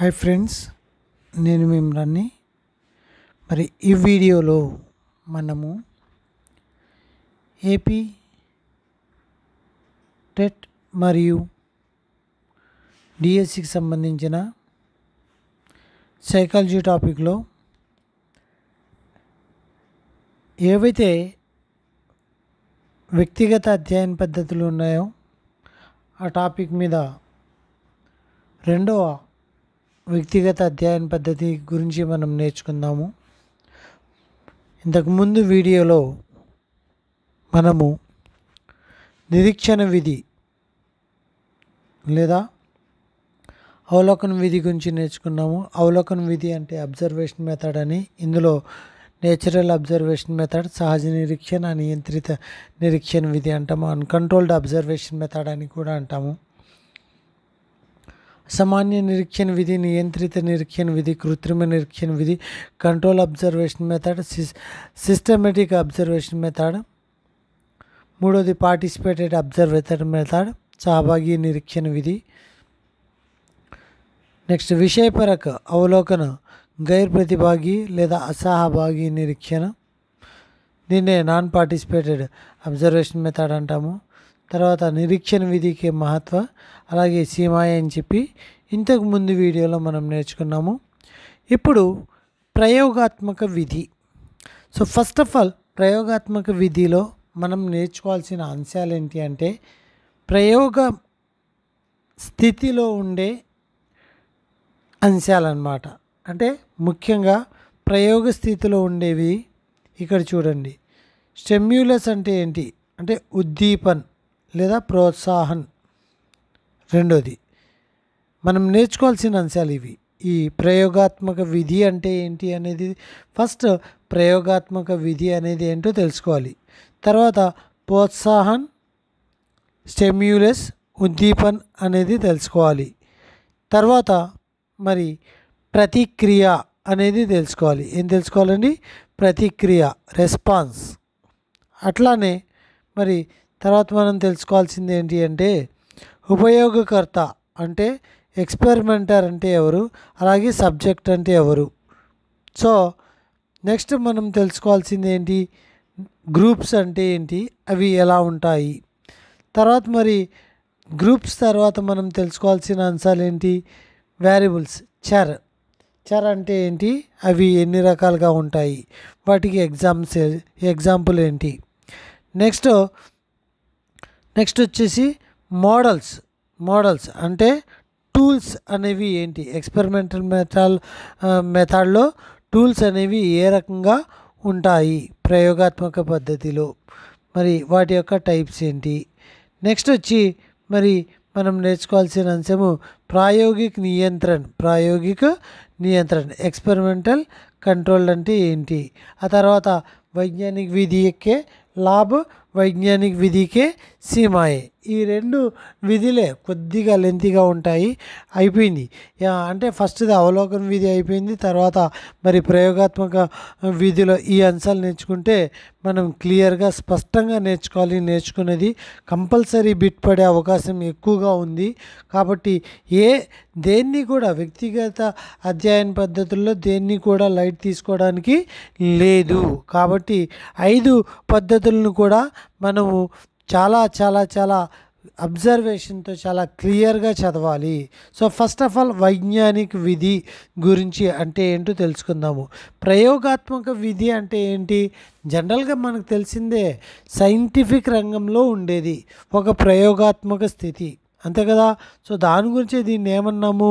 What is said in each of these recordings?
hi friends నేను మిమ్మల్ని మరి ఈ వీడియోలో మనము ఏపీ టెట్ మరియు డిఎస్సికి సంబంధించిన సైకాలజీ టాపిక్లో ఏవైతే వ్యక్తిగత అధ్యయన పద్ధతులు ఉన్నాయో ఆ టాపిక్ మీద రెండవ వ్యక్తిగత అధ్యయన పద్ధతి గురించి మనం నేర్చుకుందాము ఇంతకుముందు వీడియోలో మనము నిరీక్షణ విధి లేదా అవలోకన విధి గురించి నేర్చుకున్నాము అవలోకన విధి అంటే అబ్జర్వేషన్ మెథడ్ అని ఇందులో నేచురల్ అబ్జర్వేషన్ మెథడ్ సహజ నిరీక్షణ నియంత్రిత నిరీక్షణ విధి అంటాము అన్కంట్రోల్డ్ అబ్జర్వేషన్ మెథడ్ అని కూడా అంటాము సామాన్య నిరీక్షణ విధి నియంత్రిత నిరీక్షణ విధి కృత్రిమ నిరీక్షణ విధి కంట్రోల్ అబ్జర్వేషన్ మెథడ్ సిస్ సిస్టమేటిక్ అబ్జర్వేషన్ మెథడ్ మూడోది పార్టిసిపేటెడ్ అబ్జర్వేటర్ మెథడ్ సహభాగి నిరీక్షణ విధి నెక్స్ట్ విషయపరక అవలోకన గైర్ ప్రతిభాగి లేదా అసహభాగీ నిరీక్షణ దీన్నే నాన్ పార్టిసిపేటెడ్ అబ్జర్వేషన్ మెథడ్ అంటాము తర్వాత నిరీక్షణ విధికి మహత్వ అలాగే సీమాయ అని చెప్పి ఇంతకు ముందు వీడియోలో మనం నేర్చుకున్నాము ఇప్పుడు ప్రయోగాత్మక విధి సో ఫస్ట్ ఆఫ్ ఆల్ ప్రయోగాత్మక విధిలో మనం నేర్చుకోవాల్సిన అంశాలు ఏంటి అంటే ప్రయోగ స్థితిలో ఉండే అంశాలన్నమాట అంటే ముఖ్యంగా ప్రయోగ స్థితిలో ఉండేవి ఇక్కడ చూడండి స్టెమ్యులస్ అంటే ఏంటి అంటే ఉద్దీపన్ లేదా ప్రోత్సాహన్ రెండోది మనం నేర్చుకోవాల్సిన అంశాలు ఇవి ఈ ప్రయోగాత్మక విధి అంటే ఏంటి అనేది ఫస్ట్ ప్రయోగాత్మక విధి అనేది ఏంటో తెలుసుకోవాలి తర్వాత ప్రోత్సాహన్ స్టెమ్యులస్ ఉద్దీపన్ అనేది తెలుసుకోవాలి తర్వాత మరి ప్రతిక్రియ అనేది తెలుసుకోవాలి ఏం తెలుసుకోవాలండి ప్రతిక్రియ రెస్పాన్స్ అట్లానే మరి తర్వాత మనం తెలుసుకోవాల్సింది ఏంటి అంటే ఉపయోగకర్త అంటే ఎక్స్పెరిమెంటర్ అంటే ఎవరు అలాగే సబ్జెక్ట్ అంటే ఎవరు సో నెక్స్ట్ మనం తెలుసుకోవాల్సింది ఏంటి గ్రూప్స్ అంటే ఏంటి అవి ఎలా ఉంటాయి తర్వాత మరి గ్రూప్స్ తర్వాత మనం తెలుసుకోవాల్సిన అంశాలు ఏంటి వేరియబుల్స్ చర్ చర్ అంటే ఏంటి అవి ఎన్ని రకాలుగా ఉంటాయి వాటికి ఎగ్జామ్స్ ఎగ్జాంపుల్ ఏంటి నెక్స్ట్ నెక్స్ట్ వచ్చేసి మోడల్స్ మోడల్స్ అంటే టూల్స్ అనేవి ఏంటి ఎక్స్పెరిమెంటల్ మెథాల్ మెథడ్లో టూల్స్ అనేవి ఏ రకంగా ఉంటాయి ప్రయోగాత్మక పద్ధతిలో మరి వాటి యొక్క టైప్స్ ఏంటి నెక్స్ట్ వచ్చి మరి మనం నేర్చుకోవాల్సిన అంశము ప్రాయోగిక నియంత్రణ ప్రాయోగిక నియంత్రణ ఎక్స్పెరిమెంటల్ కంట్రోల్ అంటే ఏంటి ఆ తర్వాత వైజ్ఞానిక విధి ఎక్కే లాభ వైజ్ఞానిక విధికే సీమాయే ఈ రెండు విధులే కొద్దిగా లెంతిగా ఉంటాయి అయిపోయింది అంటే ఫస్ట్ది అవలోకన విధి అయిపోయింది తర్వాత మరి ప్రయోగాత్మక విధిలో ఈ అంశాలు నేర్చుకుంటే మనం క్లియర్గా స్పష్టంగా నేర్చుకోవాలి నేర్చుకునేది కంపల్సరీ బిట్ పడే అవకాశం ఎక్కువగా ఉంది కాబట్టి ఏ దేన్ని కూడా వ్యక్తిగత అధ్యయన పద్ధతుల్లో దేన్ని కూడా లైట్ తీసుకోవడానికి లేదు కాబట్టి ఐదు పద్ధతులను కూడా మనము చాలా చాలా చాలా అబ్జర్వేషన్తో చాలా క్లియర్గా చదవాలి సో ఫస్ట్ ఆఫ్ ఆల్ వైజ్ఞానిక విధి గురించి అంటే ఏంటో తెలుసుకుందాము ప్రయోగాత్మక విధి అంటే ఏంటి జనరల్గా మనకు తెలిసిందే సైంటిఫిక్ రంగంలో ఉండేది ఒక ప్రయోగాత్మక స్థితి అంతే కదా సో దాని గురించి దీన్ని ఏమన్నాము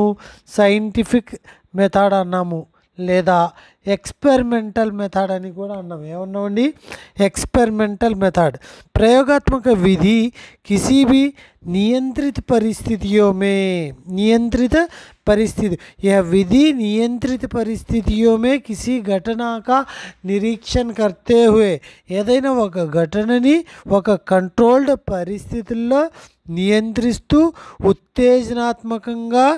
సైంటిఫిక్ మెథడ్ అన్నాము లేదా ఎక్స్పెరిమెంటల్ మెథడ్ అని కూడా అన్నాం ఏమన్నామండి ఎక్స్పెరిమెంటల్ మెథడ్ ప్రయోగాత్మక విధి किसी నియంత్రిత పరిస్థితియోమే నియంత్రిత పరిస్థితి नियंत्रित విధి నియంత్రిత विधि नियंत्रित परिस्थितियों నిరీక్షణ కర్తే हुए ఏదైనా ఒక ఘటనని ఒక కంట్రోల్డ్ పరిస్థితుల్లో నియంత్రిస్తూ ఉత్తేజనాత్మకంగా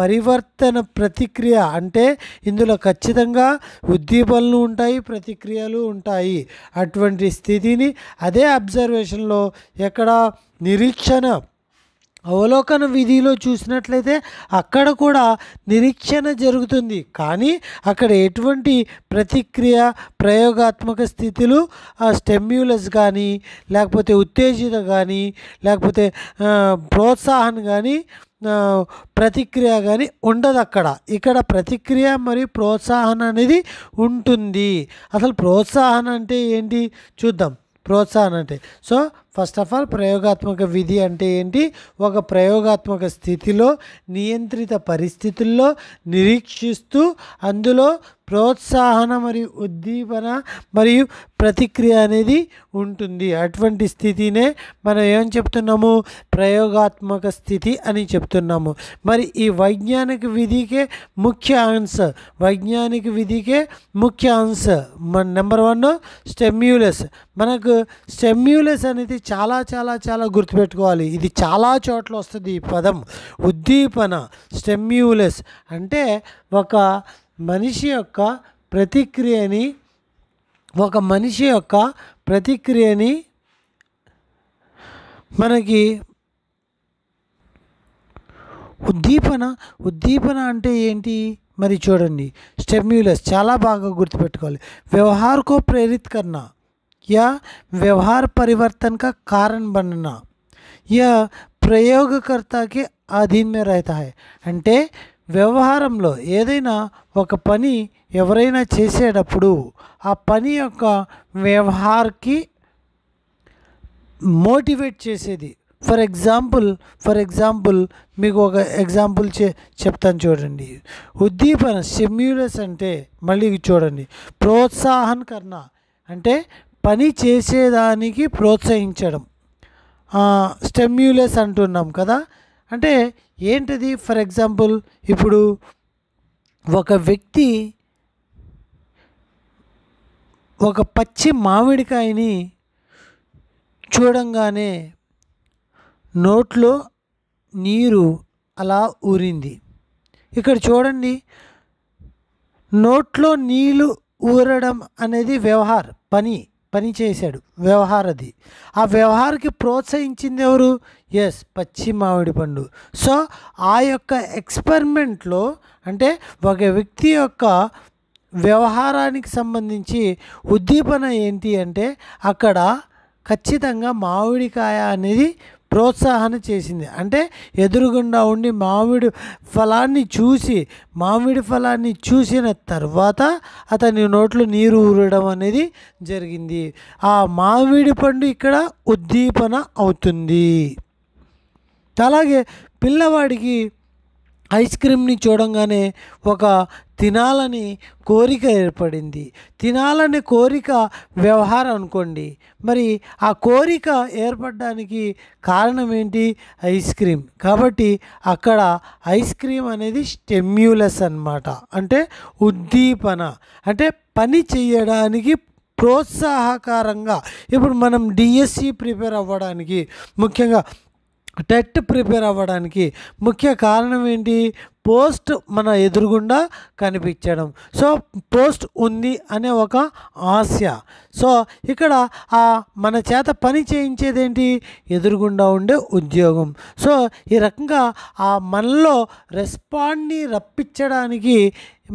పరివర్తన ప్రతిక్రియ అంటే ఇందులో ఖచ్చితంగా ఉద్దీపనలు ఉంటాయి ప్రతిక్రియలు ఉంటాయి అటువంటి స్థితిని అదే అబ్జర్వేషన్లో ఎక్కడ నిరీక్షణ అవలోకన విధిలో చూసినట్లయితే అక్కడ కూడా నిరీక్షణ జరుగుతుంది కానీ అక్కడ ఎటువంటి ప్రతిక్రియ ప్రయోగాత్మక స్థితులు స్టెమ్యులస్ కానీ లేకపోతే ఉత్తేజిత కానీ లేకపోతే ప్రోత్సాహం కానీ ప్రతిక్రియ కానీ ఉండదు అక్కడ ఇక్కడ ప్రతిక్రియ మరియు ప్రోత్సాహన అనేది ఉంటుంది అసలు ప్రోత్సాహన అంటే ఏంటి చూద్దాం ప్రోత్సాహన అంటే సో ఫస్ట్ ఆఫ్ ఆల్ ప్రయోగాత్మక విధి అంటే ఏంటి ఒక ప్రయోగాత్మక స్థితిలో నియంత్రిత పరిస్థితుల్లో నిరీక్షిస్తూ అందులో ప్రోత్సాహన మరియు ఉద్దీపన మరియు ప్రతిక్రియ అనేది ఉంటుంది అటువంటి స్థితినే మనం ఏం చెప్తున్నాము ప్రయోగాత్మక స్థితి అని చెప్తున్నాము మరి ఈ వైజ్ఞానిక విధికే ముఖ్య ఆన్సర్ వైజ్ఞానిక విధికే ముఖ్య ఆన్సర్ మన నెంబర్ వన్ స్టెమ్యూలస్ మనకు స్టెమ్యూలస్ అనేది చాలా చాలా చాలా గుర్తుపెట్టుకోవాలి ఇది చాలా చోట్ల వస్తుంది ఈ పదం ఉద్దీపన స్టెమ్యూలస్ అంటే ఒక మనిషి యొక్క ప్రతిక్రియని ఒక మనిషి యొక్క ప్రతిక్రియని మనకి ఉద్దీపన ఉద్దీపన అంటే ఏంటి మరి చూడండి స్టెమ్యులస్ చాలా బాగా గుర్తుపెట్టుకోవాలి వ్యవహారకో ప్రేరిత కన్నా యా వ్యవహార परिवर्तन కారణ कारण యా ప్రయోగకర్తకి అధీన్మే के అంటే వ్యవహారంలో ఏదైనా ఒక పని ఎవరైనా చేసేటప్పుడు ఆ పని యొక్క వ్యవహార్కి మోటివేట్ చేసేది ఫర్ ఎగ్జాంపుల్ ఫర్ ఎగ్జాంపుల్ మీకు ఒక ఎగ్జాంపుల్ చే చెప్తాను చూడండి ఉద్దీపన స్టిమ్యులస్ అంటే మళ్ళీ చూడండి ప్రోత్సాహన్ కర్ణ అంటే పని చేసేదానికి ప్రోత్సహించడం స్టెమ్యులస్ అంటున్నాం కదా అంటే ఏంటిది ఫర్ ఎగ్జాంపుల్ ఇప్పుడు ఒక వ్యక్తి ఒక పచ్చి మామిడికాయని చూడంగానే నోట్లో నీరు అలా ఊరింది ఇక్కడ చూడండి నోట్లో నీళ్ళు ఊరడం అనేది వ్యవహార్ పని పనిచేశాడు వ్యవహారది ఆ వ్యవహారకి ప్రోత్సహించింది ఎవరు ఎస్ పచ్చి మామిడి పండు సో ఆ యొక్క ఎక్స్పెరిమెంట్లో అంటే ఒక వ్యక్తి యొక్క వ్యవహారానికి సంబంధించి ఉద్దీపన ఏంటి అంటే అక్కడ ఖచ్చితంగా మామిడికాయ అనేది ప్రోత్సాహన చేసింది అంటే ఎదురుగుండా ఉండి మామిడి ఫలాన్ని చూసి మామిడి ఫలాన్ని చూసిన తర్వాత అతని నోట్లో నీరు ఊరడం అనేది జరిగింది ఆ మామిడి పండు ఇక్కడ ఉద్దీపన అవుతుంది అలాగే పిల్లవాడికి ఐస్ క్రీమ్ని చూడంగానే ఒక తినాలని కోరిక ఏర్పడింది తినాలని కోరిక వ్యవహారం అనుకోండి మరి ఆ కోరిక ఏర్పడడానికి కారణం ఏంటి ఐస్ క్రీమ్ కాబట్టి అక్కడ ఐస్ క్రీమ్ అనేది స్టెమ్యులస్ అనమాట అంటే ఉద్దీపన అంటే పని చేయడానికి ప్రోత్సాహకారంగా ఇప్పుడు మనం డిఎస్సి e ప్రిపేర్ అవ్వడానికి ముఖ్యంగా టెట్ ప్రిపేర్ అవ్వడానికి ముఖ్య కారణం ఏంటి పోస్ట్ మన ఎదురుగుండా కనిపించడం సో పోస్ట్ ఉంది అనే ఒక ఆశ సో ఇక్కడ ఆ మన చేత పని చేయించేదేంటి ఎదురుగుండా ఉండే ఉద్యోగం సో ఈ రకంగా ఆ మనలో రెస్పాండ్ని రప్పించడానికి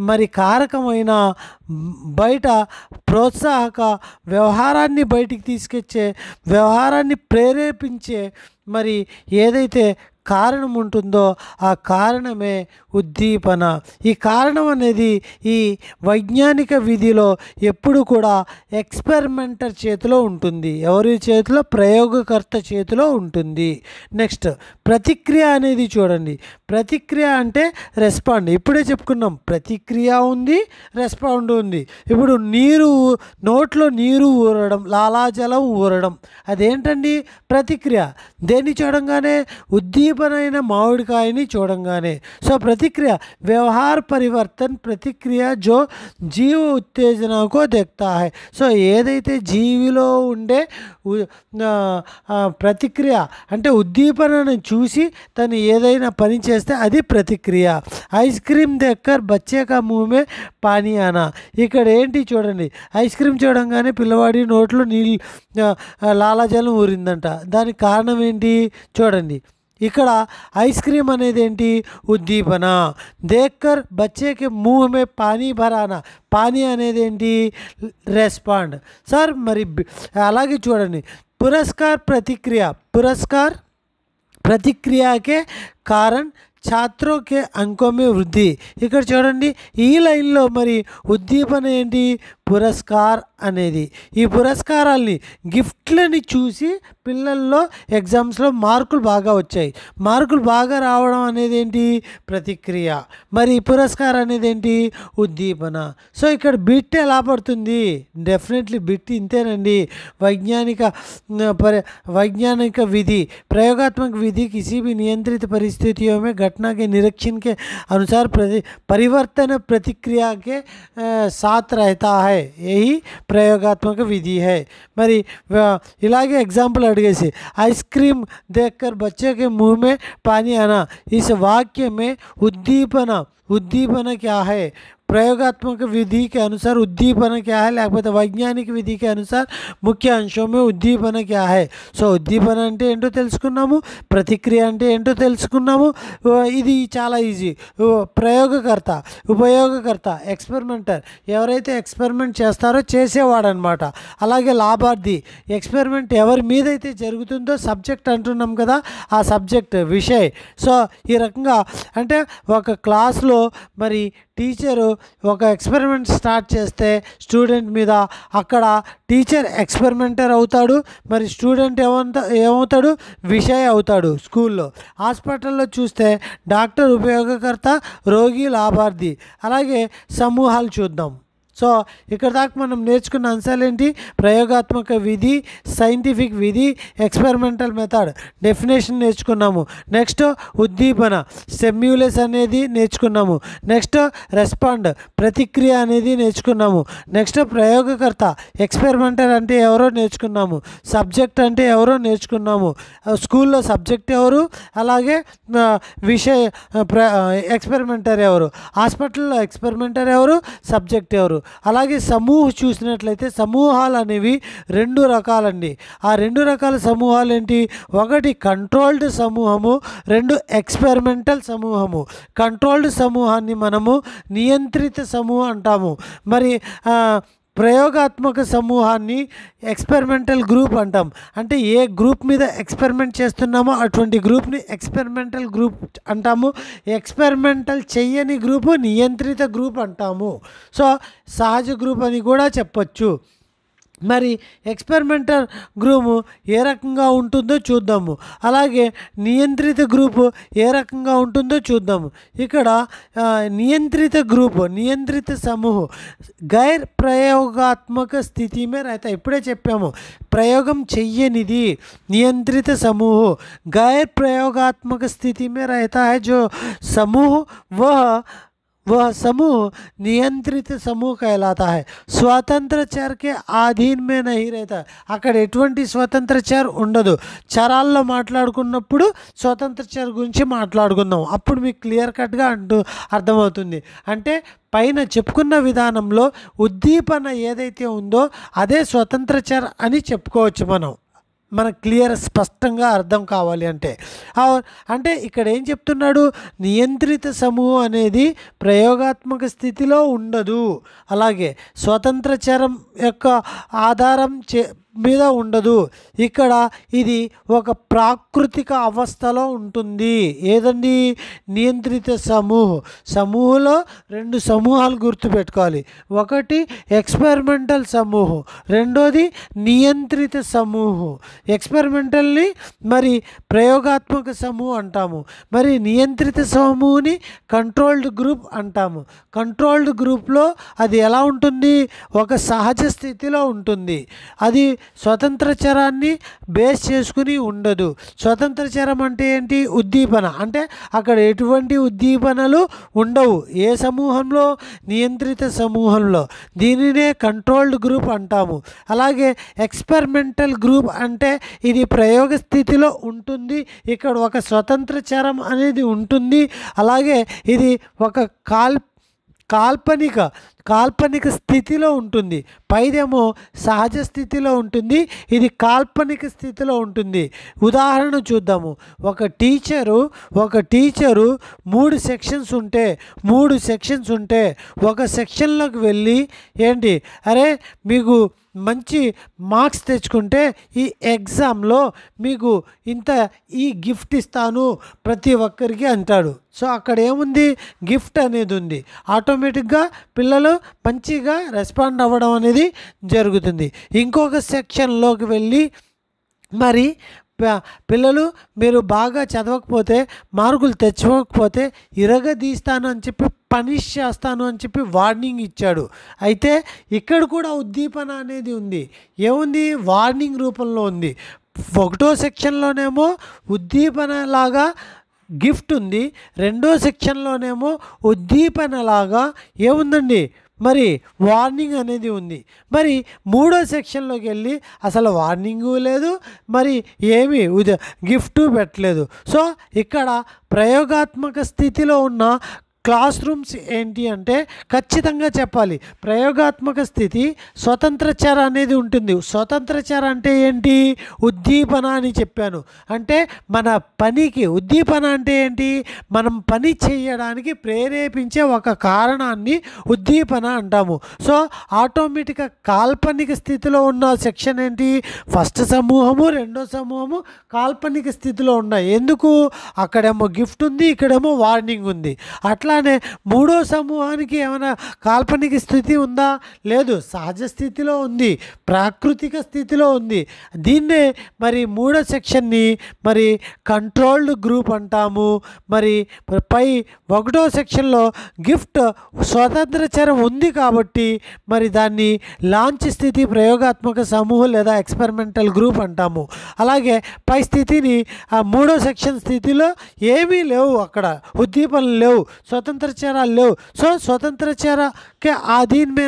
మరి కారకమైన బయట ప్రోత్సాహక వ్యవహారాన్ని బయటికి తీసుకొచ్చే వ్యవహారాన్ని ప్రేరేపించే మరి ఏదైతే కారణం ఉంటుందో ఆ కారణమే ఉద్దీపన ఈ కారణం అనేది ఈ వైజ్ఞానిక విధిలో ఎప్పుడు కూడా ఎక్స్పెరిమెంటర్ చేతిలో ఉంటుంది ఎవరి చేతిలో ప్రయోగకర్త చేతిలో ఉంటుంది నెక్స్ట్ ప్రతిక్రియ అనేది చూడండి ప్రతిక్రియ అంటే రెస్పాండ్ ఇప్పుడే చెప్పుకున్నాం ప్రతిక్రియ ఉంది రెస్పాండ్ ఉంది ఇప్పుడు నీరు నోట్లో నీరు ఊరడం లాలాజలం ఊరడం అదేంటండి ప్రతిక్రియ దేన్ని చూడంగానే ఉద్దీపనైన మామిడికాయని చూడంగానే సో ప్రతి प्रतिक्रिया व्यवहार परिवर्तन प्रतिक्रिया जो జీవ ఉత్తేజన కో దేక్తా హై సో ఏదైతే జీవిలో ఉండే ప్రతిక్రియ అంటే ఉద్దీపనను చూసి తను ఏదైనా పని చేస్తే అది ప్రతిక్రియ ఐస్ క్రీమ్ దగ్గర బచ్చేక మూమే పానీ ఇక్కడ ఏంటి చూడండి ఐస్ క్రీమ్ చూడంగానే పిల్లవాడి నోట్లో నీళ్ళు లాలాజలం ఊరిందంట దానికి కారణం ఏంటి చూడండి ఇక్కడ ఐస్ క్రీమ్ అనేది ఏంటి ఉద్దీపన దేక్కర్ బచ్చేకి మూహమే పానీ భరానా పానీ అనేది ఏంటి రెస్పాండ్ సార్ మరి అలాగే చూడండి పురస్కార్ ప్రతిక్రియ పురస్కార్ ప్రతిక్రియకే కారణ్ ఛాత్రోకే అంకోమే వృద్ధి ఇక్కడ చూడండి ఈ లైన్లో మరి ఉద్దీపన ఏంటి పురస్కార్ అనేది ఈ పురస్కారాల్ని గిఫ్ట్లని చూసి పిల్లల్లో एग्जाम మార్కులు బాగా వచ్చాయి बवे प्रतिक्रिया मरी అనేది ఏంటి ప్రతిక్రియ మరి పురస్కారం అనేది ఏంటి ఉద్దీపన సో ఇక్కడ బిట్ ఎలా वैज्ञानिक विधि प्रयोगात्मक विधि किसी भी नियंत्रित परिस्थितियों में घटना के निरीक्षण के अनुसार प्रति, परिवर्तन प्रतिक्रिया के साथ रहता है यही प्रयोगात्मक विधि है मरी इलागे एग्जापल चढ़ गई थी आइसक्रीम देखकर बच्चे के मुंह में पानी आना इस वाक्य में उद्दीपना उद्दीपना क्या है ప్రయోగాత్మక విధికి के ఉద్దీపన उद्दीपन లేకపోతే వైజ్ఞానిక విధికి के ముఖ్య అంశమే ఉద్దీపన క్యా సో ఉద్దీపన అంటే ఏంటో తెలుసుకున్నాము ప్రతిక్రియ అంటే ఏంటో తెలుసుకున్నాము ఇది చాలా ఈజీ ప్రయోగకర్త ఉపయోగకర్త ఎక్స్పెరిమెంటర్ ఎవరైతే ఎక్స్పెరిమెంట్ చేస్తారో చేసేవాడనమాట అలాగే లాభార్థి ఎక్స్పెరిమెంట్ ఎవరి మీద అయితే జరుగుతుందో సబ్జెక్ట్ అంటున్నాం కదా ఆ సబ్జెక్ట్ విషయ్ సో ఈ రకంగా అంటే ఒక క్లాస్లో మరి టీచరు ఒక ఎక్స్పెరిమెంట్ స్టార్ట్ చేస్తే స్టూడెంట్ మీద అక్కడ టీచర్ ఎక్స్పెరిమెంటర్ అవుతాడు మరి స్టూడెంట్ ఏమంత ఏమవుతాడు విషయ అవుతాడు స్కూల్లో హాస్పిటల్లో చూస్తే డాక్టర్ ఉపయోగకర్త రోగి లాభార్థి అలాగే సమూహాలు చూద్దాం సో ఇక్కడ దాకా మనం నేర్చుకున్న అంశాలు ఏంటి ప్రయోగాత్మక విధి సైంటిఫిక్ విధి ఎక్స్పెరిమెంటల్ మెథడ్ డెఫినేషన్ నేర్చుకున్నాము నెక్స్ట్ ఉద్దీపన సెమ్యులెస్ అనేది నేర్చుకున్నాము నెక్స్ట్ రెస్పాండ్ ప్రతిక్రియ అనేది నేర్చుకున్నాము నెక్స్ట్ ప్రయోగకర్త ఎక్స్పెరిమెంటల్ అంటే ఎవరో నేర్చుకున్నాము సబ్జెక్ట్ అంటే ఎవరో నేర్చుకున్నాము స్కూల్లో సబ్జెక్ట్ ఎవరు అలాగే విషయ ఎక్స్పెరిమెంటర్ ఎవరు హాస్పిటల్లో ఎక్స్పెరిమెంటర్ ఎవరు సబ్జెక్ట్ ఎవరు అలాగే సమూహ చూసినట్లయితే సమూహాలు అనేవి రెండు రకాలండి ఆ రెండు రకాల సమూహాలు ఏంటి ఒకటి కంట్రోల్డ్ సమూహము రెండు ఎక్స్పెరిమెంటల్ సమూహము కంట్రోల్డ్ సమూహాన్ని మనము నియంత్రిత సమూహం అంటాము మరి ప్రయోగాత్మక సమూహాన్ని ఎక్స్పెరిమెంటల్ గ్రూప్ అంటాం అంటే ఏ గ్రూప్ మీద ఎక్స్పెరిమెంట్ చేస్తున్నామో అటువంటి గ్రూప్ని ఎక్స్పెరిమెంటల్ గ్రూప్ అంటాము ఎక్స్పెరిమెంటల్ చెయ్యని గ్రూపు నియంత్రిత గ్రూప్ అంటాము సో సహజ గ్రూప్ అని కూడా చెప్పచ్చు మరి ఎక్స్పెరిమెంటల్ గ్రూపు ఏ రకంగా ఉంటుందో చూద్దాము అలాగే నియంత్రిత గ్రూపు ఏ రకంగా ఉంటుందో చూద్దాము ఇక్కడ నియంత్రిత గ్రూపు నియంత్రిత సమూహం గైర్ ప్రయోగాత్మక స్థితి మీద అయితే ఇప్పుడే చెప్పాము ప్రయోగం చెయ్యనిది నియంత్రిత సమూహం గైర్ ప్రయోగాత్మక స్థితి మీద रहता है जो वह समूह नियंत्रित समूह कहलाता है स्वतंत्र चर के ఆధీన్ మే నహి రేత అక్కడ ఎటువంటి స్వతంత్ర చర్ ఉండదు చరాల్లో మాట్లాడుకున్నప్పుడు స్వతంత్ర చర్ గురించి మాట్లాడుకుందాం అప్పుడు మీకు క్లియర్ కట్గా అంటూ అర్థమవుతుంది అంటే పైన చెప్పుకున్న విధానంలో ఉద్దీపన ఏదైతే ఉందో అదే స్వతంత్ర చర్ అని చెప్పుకోవచ్చు మనం మనకు క్లియర్ స్పష్టంగా అర్థం కావాలి అంటే అంటే ఇక్కడ ఏం చెప్తున్నాడు నియంత్రిత సమూహం అనేది ప్రయోగాత్మక స్థితిలో ఉండదు అలాగే స్వతంత్ర చరం యొక్క ఆధారం చే మీద ఉండదు ఇక్కడ ఇది ఒక ప్రాకృతిక అవస్థలో ఉంటుంది ఏదండి నియంత్రిత సమూహం సమూహంలో రెండు సమూహాలు గుర్తుపెట్టుకోవాలి ఒకటి ఎక్స్పెరిమెంటల్ సమూహం రెండోది నియంత్రిత సమూహం ఎక్స్పెరిమెంటల్ని మరి ప్రయోగాత్మక సమూహం అంటాము మరి నియంత్రిత సమూహని కంట్రోల్డ్ గ్రూప్ అంటాము కంట్రోల్డ్ గ్రూప్లో అది ఎలా ఉంటుంది ఒక సహజ స్థితిలో ఉంటుంది అది స్వతంత్ర చరాన్ని బేస్ చేసుకుని ఉండదు స్వతంత్ర చరం అంటే ఏంటి ఉద్దీపన అంటే అక్కడ ఎటువంటి ఉద్దీపనలు ఉండవు ఏ సమూహంలో నియంత్రిత సమూహంలో దీనినే కంట్రోల్డ్ గ్రూప్ అంటాము అలాగే ఎక్స్పెరిమెంటల్ గ్రూప్ అంటే ఇది ప్రయోగ స్థితిలో ఉంటుంది ఇక్కడ ఒక స్వతంత్ర చరం అనేది ఉంటుంది అలాగే ఇది ఒక కాల్ కాల్పనిక కాల్పనిక స్థితిలో ఉంటుంది పైదేమో సహజ స్థితిలో ఉంటుంది ఇది కాల్పనిక స్థితిలో ఉంటుంది ఉదాహరణ చూద్దాము ఒక టీచరు ఒక టీచరు మూడు సెక్షన్స్ ఉంటే మూడు సెక్షన్స్ ఉంటే ఒక సెక్షన్లోకి వెళ్ళి ఏంటి అరే మీకు మంచి మార్క్స్ తెచ్చుకుంటే ఈ ఎగ్జామ్లో మీకు ఇంత ఈ గిఫ్ట్ ఇస్తాను ప్రతి ఒక్కరికి అంటాడు సో అక్కడ ఏముంది గిఫ్ట్ అనేది ఉంది ఆటోమేటిక్గా పిల్లలు మంచిగా రెస్పాండ్ అవ్వడం అనేది జరుగుతుంది ఇంకొక సెక్షన్లోకి వెళ్ళి మరి పిల్లలు మీరు బాగా చదవకపోతే మార్కులు తెచ్చుకోకపోతే ఇరగదీస్తాను అని చెప్పి పనిష్ చేస్తాను అని చెప్పి వార్నింగ్ ఇచ్చాడు అయితే ఇక్కడ కూడా ఉద్దీపన అనేది ఉంది ఏముంది వార్నింగ్ రూపంలో ఉంది ఒకటో సెక్షన్లోనేమో ఉద్దీపన లాగా గిఫ్ట్ ఉంది రెండో సెక్షన్లోనేమో ఉద్దీపనలాగా ఏముందండి మరి వార్నింగ్ అనేది ఉంది మరి మూడో సెక్షన్లోకి వెళ్ళి అసలు వార్నింగు లేదు మరి ఏమి గిఫ్ట్ పెట్టలేదు సో ఇక్కడ ప్రయోగాత్మక స్థితిలో ఉన్న క్లాస్ రూమ్స్ ఏంటి అంటే ఖచ్చితంగా చెప్పాలి ప్రయోగాత్మక స్థితి స్వతంత్ర చర అనేది ఉంటుంది స్వతంత్ర చర అంటే ఏంటి ఉద్దీపన అని చెప్పాను అంటే మన పనికి ఉద్దీపన అంటే ఏంటి మనం పని చేయడానికి ప్రేరేపించే ఒక కారణాన్ని ఉద్దీపన అంటాము సో ఆటోమేటిక్గా కాల్పనిక స్థితిలో ఉన్న సెక్షన్ ఏంటి ఫస్ట్ సమూహము రెండో సమూహము కాల్పనిక స్థితిలో ఉన్నాయి ఎందుకు అక్కడేమో గిఫ్ట్ ఉంది ఇక్కడేమో వార్నింగ్ ఉంది అట్లా అలానే మూడో సమూహానికి ఏమైనా కాల్పనిక స్థితి ఉందా లేదు సహజ స్థితిలో ఉంది ప్రాకృతిక స్థితిలో ఉంది దీన్నే మరి మూడో సెక్షన్ని మరి కంట్రోల్డ్ గ్రూప్ అంటాము మరి పై ఒకటో సెక్షన్లో గిఫ్ట్ స్వతంత్ర చర ఉంది కాబట్టి మరి దాన్ని లాంచ్ స్థితి ప్రయోగాత్మక సమూహం లేదా ఎక్స్పెరిమెంటల్ గ్రూప్ అంటాము అలాగే పై స్థితిని ఆ మూడో సెక్షన్ స్థితిలో ఏమీ లేవు అక్కడ ఉద్దీపనలు లేవు స్వతంత్ర స్వతంత్ర चेहरा లేవు సో స్వతంత్ర चेहरा के अधीन में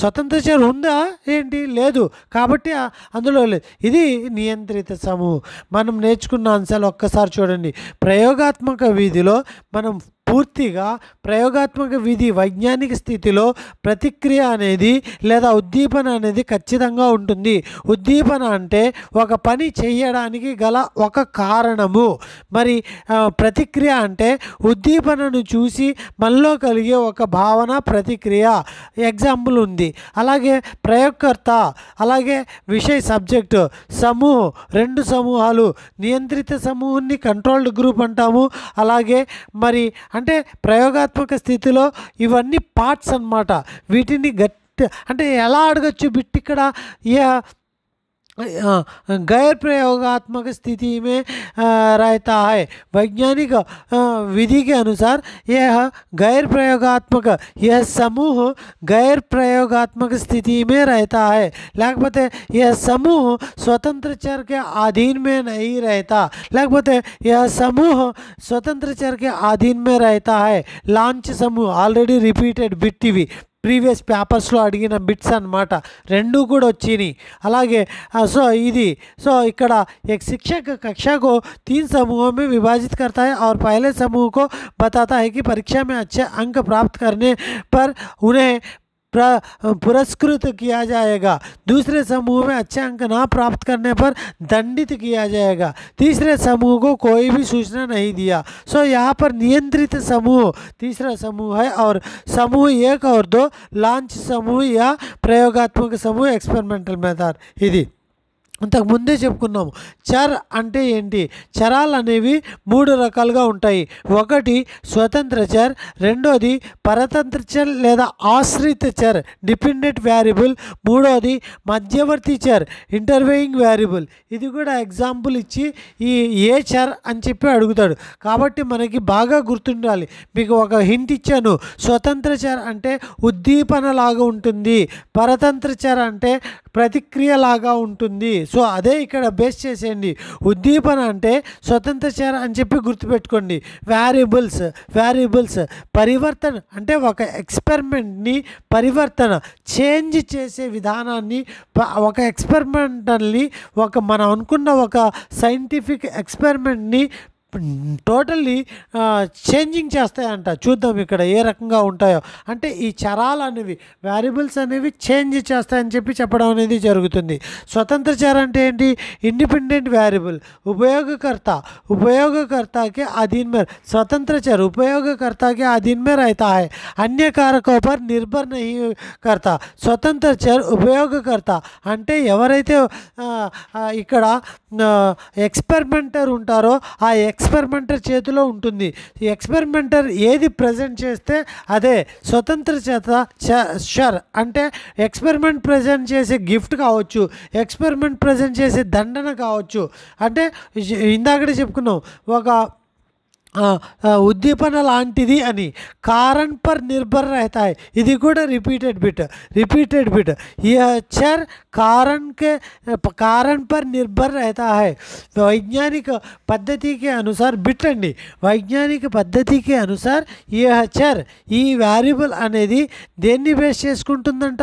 స్వతంత్ర చేర ఉందా ఏంటి లేదు కాబట్టి అందులో లేదు ఇది నియంత్రిత సమూహం మనం నేర్చుకున్న అంశాలు ఒక్కసారి చూడండి ప్రయోగాత్మక వీధిలో మనం పూర్తిగా ప్రయోగాత్మక విధి వైజ్ఞానిక స్థితిలో ప్రతిక్రియ అనేది లేదా ఉద్దీపన అనేది ఖచ్చితంగా ఉంటుంది ఉద్దీపన అంటే ఒక పని చేయడానికి గల ఒక కారణము మరి ప్రతిక్రియ అంటే ఉద్దీపనను చూసి మనలో కలిగే ఒక భావన ప్రతిక్రియ ఎగ్జాంపుల్ ఉంది అలాగే ప్రయోగకర్త అలాగే విషయ సబ్జెక్టు సమూహం రెండు సమూహాలు నియంత్రిత సమూహాన్ని కంట్రోల్డ్ గ్రూప్ అంటాము అలాగే మరి అంటే ప్రయోగాత్మక స్థితిలో ఇవన్నీ పార్ట్స్ అనమాట వీటిని గట్టి అంటే ఎలా అడగచ్చు బిట్ ఇక్కడ ఏ गैर प्रयोगात्मक स्थिति में रहता है वैज्ञानिक विधि के अनुसार यह गैर प्रयोगात्मक यह समूह गैर प्रयोगात्मक स्थिति में रहता है लगभग यह समूह स्वतंत्र चर के अधीन में नहीं रहता लगभग यह समूह स्वतंत्र चर के अधीन में रहता है लांच समूह ऑलरेडी रिपीटेड बिट्टी भी प्रीविय पेपर्स अड़गना बिट्स अन्ट రెండూ अलागे सो इधी सो ఇది एक शिक्षक कक्षा को तीन समूहों में विभाजित करता है और पहले समूह को बताता है कि परीक्षा में अच्छे अंक प्राप्त करने पर उन्हें पुरस्कृत किया जाएगा दूसरे समूह में अच्छे अंक ना प्राप्त करने पर दंडित किया जाएगा तीसरे समूह को कोई भी सूचना नहीं दिया सो यहाँ पर नियंत्रित समूह तीसरा समूह है और समूह एक और दो लॉन्च समूह या प्रयोगात्मक समूह एक्सपेरिमेंटल मैदान यदि అంతకు ముందే చెప్పుకున్నాము చర్ అంటే ఏంటి చరాలు అనేవి మూడు రకాలుగా ఉంటాయి ఒకటి స్వతంత్ర చర్ రెండోది పరతంత్ర చర్ లేదా ఆశ్రిత చర్ డిపెండెంట్ వేరియబుల్ మూడోది మధ్యవర్తి చర్ ఇంటర్వేయింగ్ వేరియబుల్ ఇది కూడా ఎగ్జాంపుల్ ఇచ్చి ఈ ఏ చర్ అని చెప్పి అడుగుతాడు కాబట్టి మనకి బాగా గుర్తుండాలి మీకు ఒక హింట్ ఇచ్చాను స్వతంత్ర చర్ అంటే ఉద్దీపన లాగా ఉంటుంది పరతంత్ర చర్ అంటే ప్రతిక్రియ లాగా ఉంటుంది సో అదే ఇక్కడ బేస్ చేసేయండి ఉద్దీపన అంటే స్వతంత్ర చేర అని చెప్పి గుర్తుపెట్టుకోండి వేరియబుల్స్ వేరియబుల్స్ పరివర్తన అంటే ఒక ఎక్స్పెరిమెంట్ని పరివర్తన చేంజ్ చేసే విధానాన్ని ఒక ఎక్స్పెరిమెంటల్ని ఒక మనం అనుకున్న ఒక సైంటిఫిక్ ఎక్స్పెరిమెంట్ని టోటల్లీ చేంజింగ్ uh, చేస్తాయంట చూడండి ఇక్కడ ఏ రకంగా ఉంటాయో అంటే ఈ చరాల అనేవి వేరియబుల్స్ అనేవి చేంజ్ చేస్తాయని చెప్పడం అనేది జరుగుతుంది స్వతంత్ర చర అంటే ఏంటి ఇండిపెండెంట్ వేరియబుల్ ఉపయోగకర్త ఉపయోగకర్తకి अधीन မှာ స్వతంత్ర చర ఉపయోగకర్తకి अधीनమే रहता है अन्य कारकों पर निर्भर नहीं करता स्वतंत्र चर उपयोगकर्ता అంటే ఎవరైతే ఇక్కడ ఎక్స్‌పెరిమంటర్ ఉంటారో ఆ ఎక్స్పెరిమెంటర్ చేతిలో ఉంటుంది ఎక్స్పెరిమెంటర్ ఏది ప్రజెంట్ చేస్తే అదే స్వతంత్ర చేత షర్ అంటే ఎక్స్పెరిమెంట్ ప్రజెంట్ చేసే గిఫ్ట్ కావచ్చు ఎక్స్పెరిమెంట్ ప్రజెంట్ చేసే దండన కావచ్చు అంటే ఇందాకడే చెప్పుకున్నాం ఒక ఉద్దీపన లాంటిది అని కారణ్ పర్ నిర్భర్ రహతాయ్ ఇది కూడా రిపీటెడ్ బిట్ రిపీటెడ్ బిట్ ఈ అక్షర్ కారణ్కే కారణ్ పర్ నిర్భర్ रहता వైజ్ఞానిక పద్ధతికి అనుసార్ బిట్ అండి వైజ్ఞానిక పద్ధతికి అనుసార్ ఈ అక్షర్ ఈ వేరియబుల్ అనేది దేన్ని బేస్ చేసుకుంటుందంట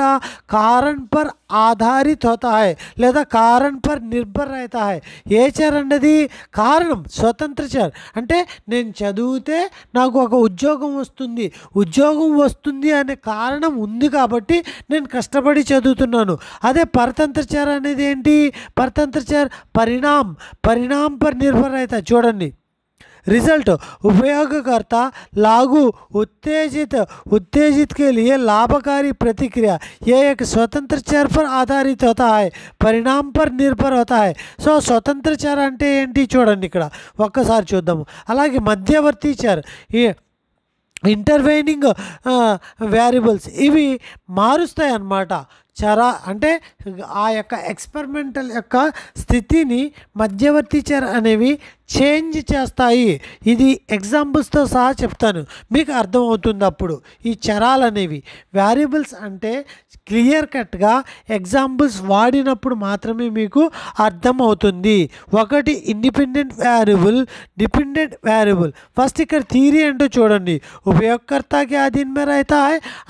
కారణ్ పర్ ఆధారిత होता లేదా కారణ్ పర్ నిర్భర్ అవుతా హై ఏ చర్ అన్నది కారణం స్వతంత్ర చర్ అంటే నేను చదివితే నాకు ఒక ఉద్యోగం వస్తుంది ఉద్యోగం వస్తుంది అనే కారణం ఉంది కాబట్టి నేను కష్టపడి చదువుతున్నాను అదే పరతంత్ర చర్ అనేది ఏంటి పరతంత్ర చర్ పరిణామ్ పరిణామ్ పర్ నిర్భర్ అవుతా చూడండి रिजल्ट उपयोगकर्ता लागू उत्तेजित उत्तेजित के लिए लाभकारी प्रतिक्रिया यह एक स्वतंत्र चर पर आधारित होता है परिणाम पर निर्भर होता है सो स्वतंत्र चर अंटे ఏంటి इकसार ఇక్కడ अला मध्यवर्ती అలాగే మధ్యవర్తి చర్ ఈ ఇంటర్వైనింగ్ వేరియబుల్స్ చర అంటే ఆ యొక్క ఎక్స్పెరిమెంటల్ యొక్క స్థితిని మధ్యవర్తి చర అనేవి చేంజ్ చేస్తాయి ఇది ఎగ్జాంపుల్స్తో సహా చెప్తాను మీకు అర్థమవుతుంది అప్పుడు ఈ చరాలు అనేవి వేరియబుల్స్ అంటే క్లియర్ కట్గా ఎగ్జాంపుల్స్ వాడినప్పుడు మాత్రమే మీకు అర్థమవుతుంది ఒకటి independent variable dependent variable first ఇక్కడ థీరీ అంటూ చూడండి ఉపయోగకర్తకి ఆధీనమే రైతా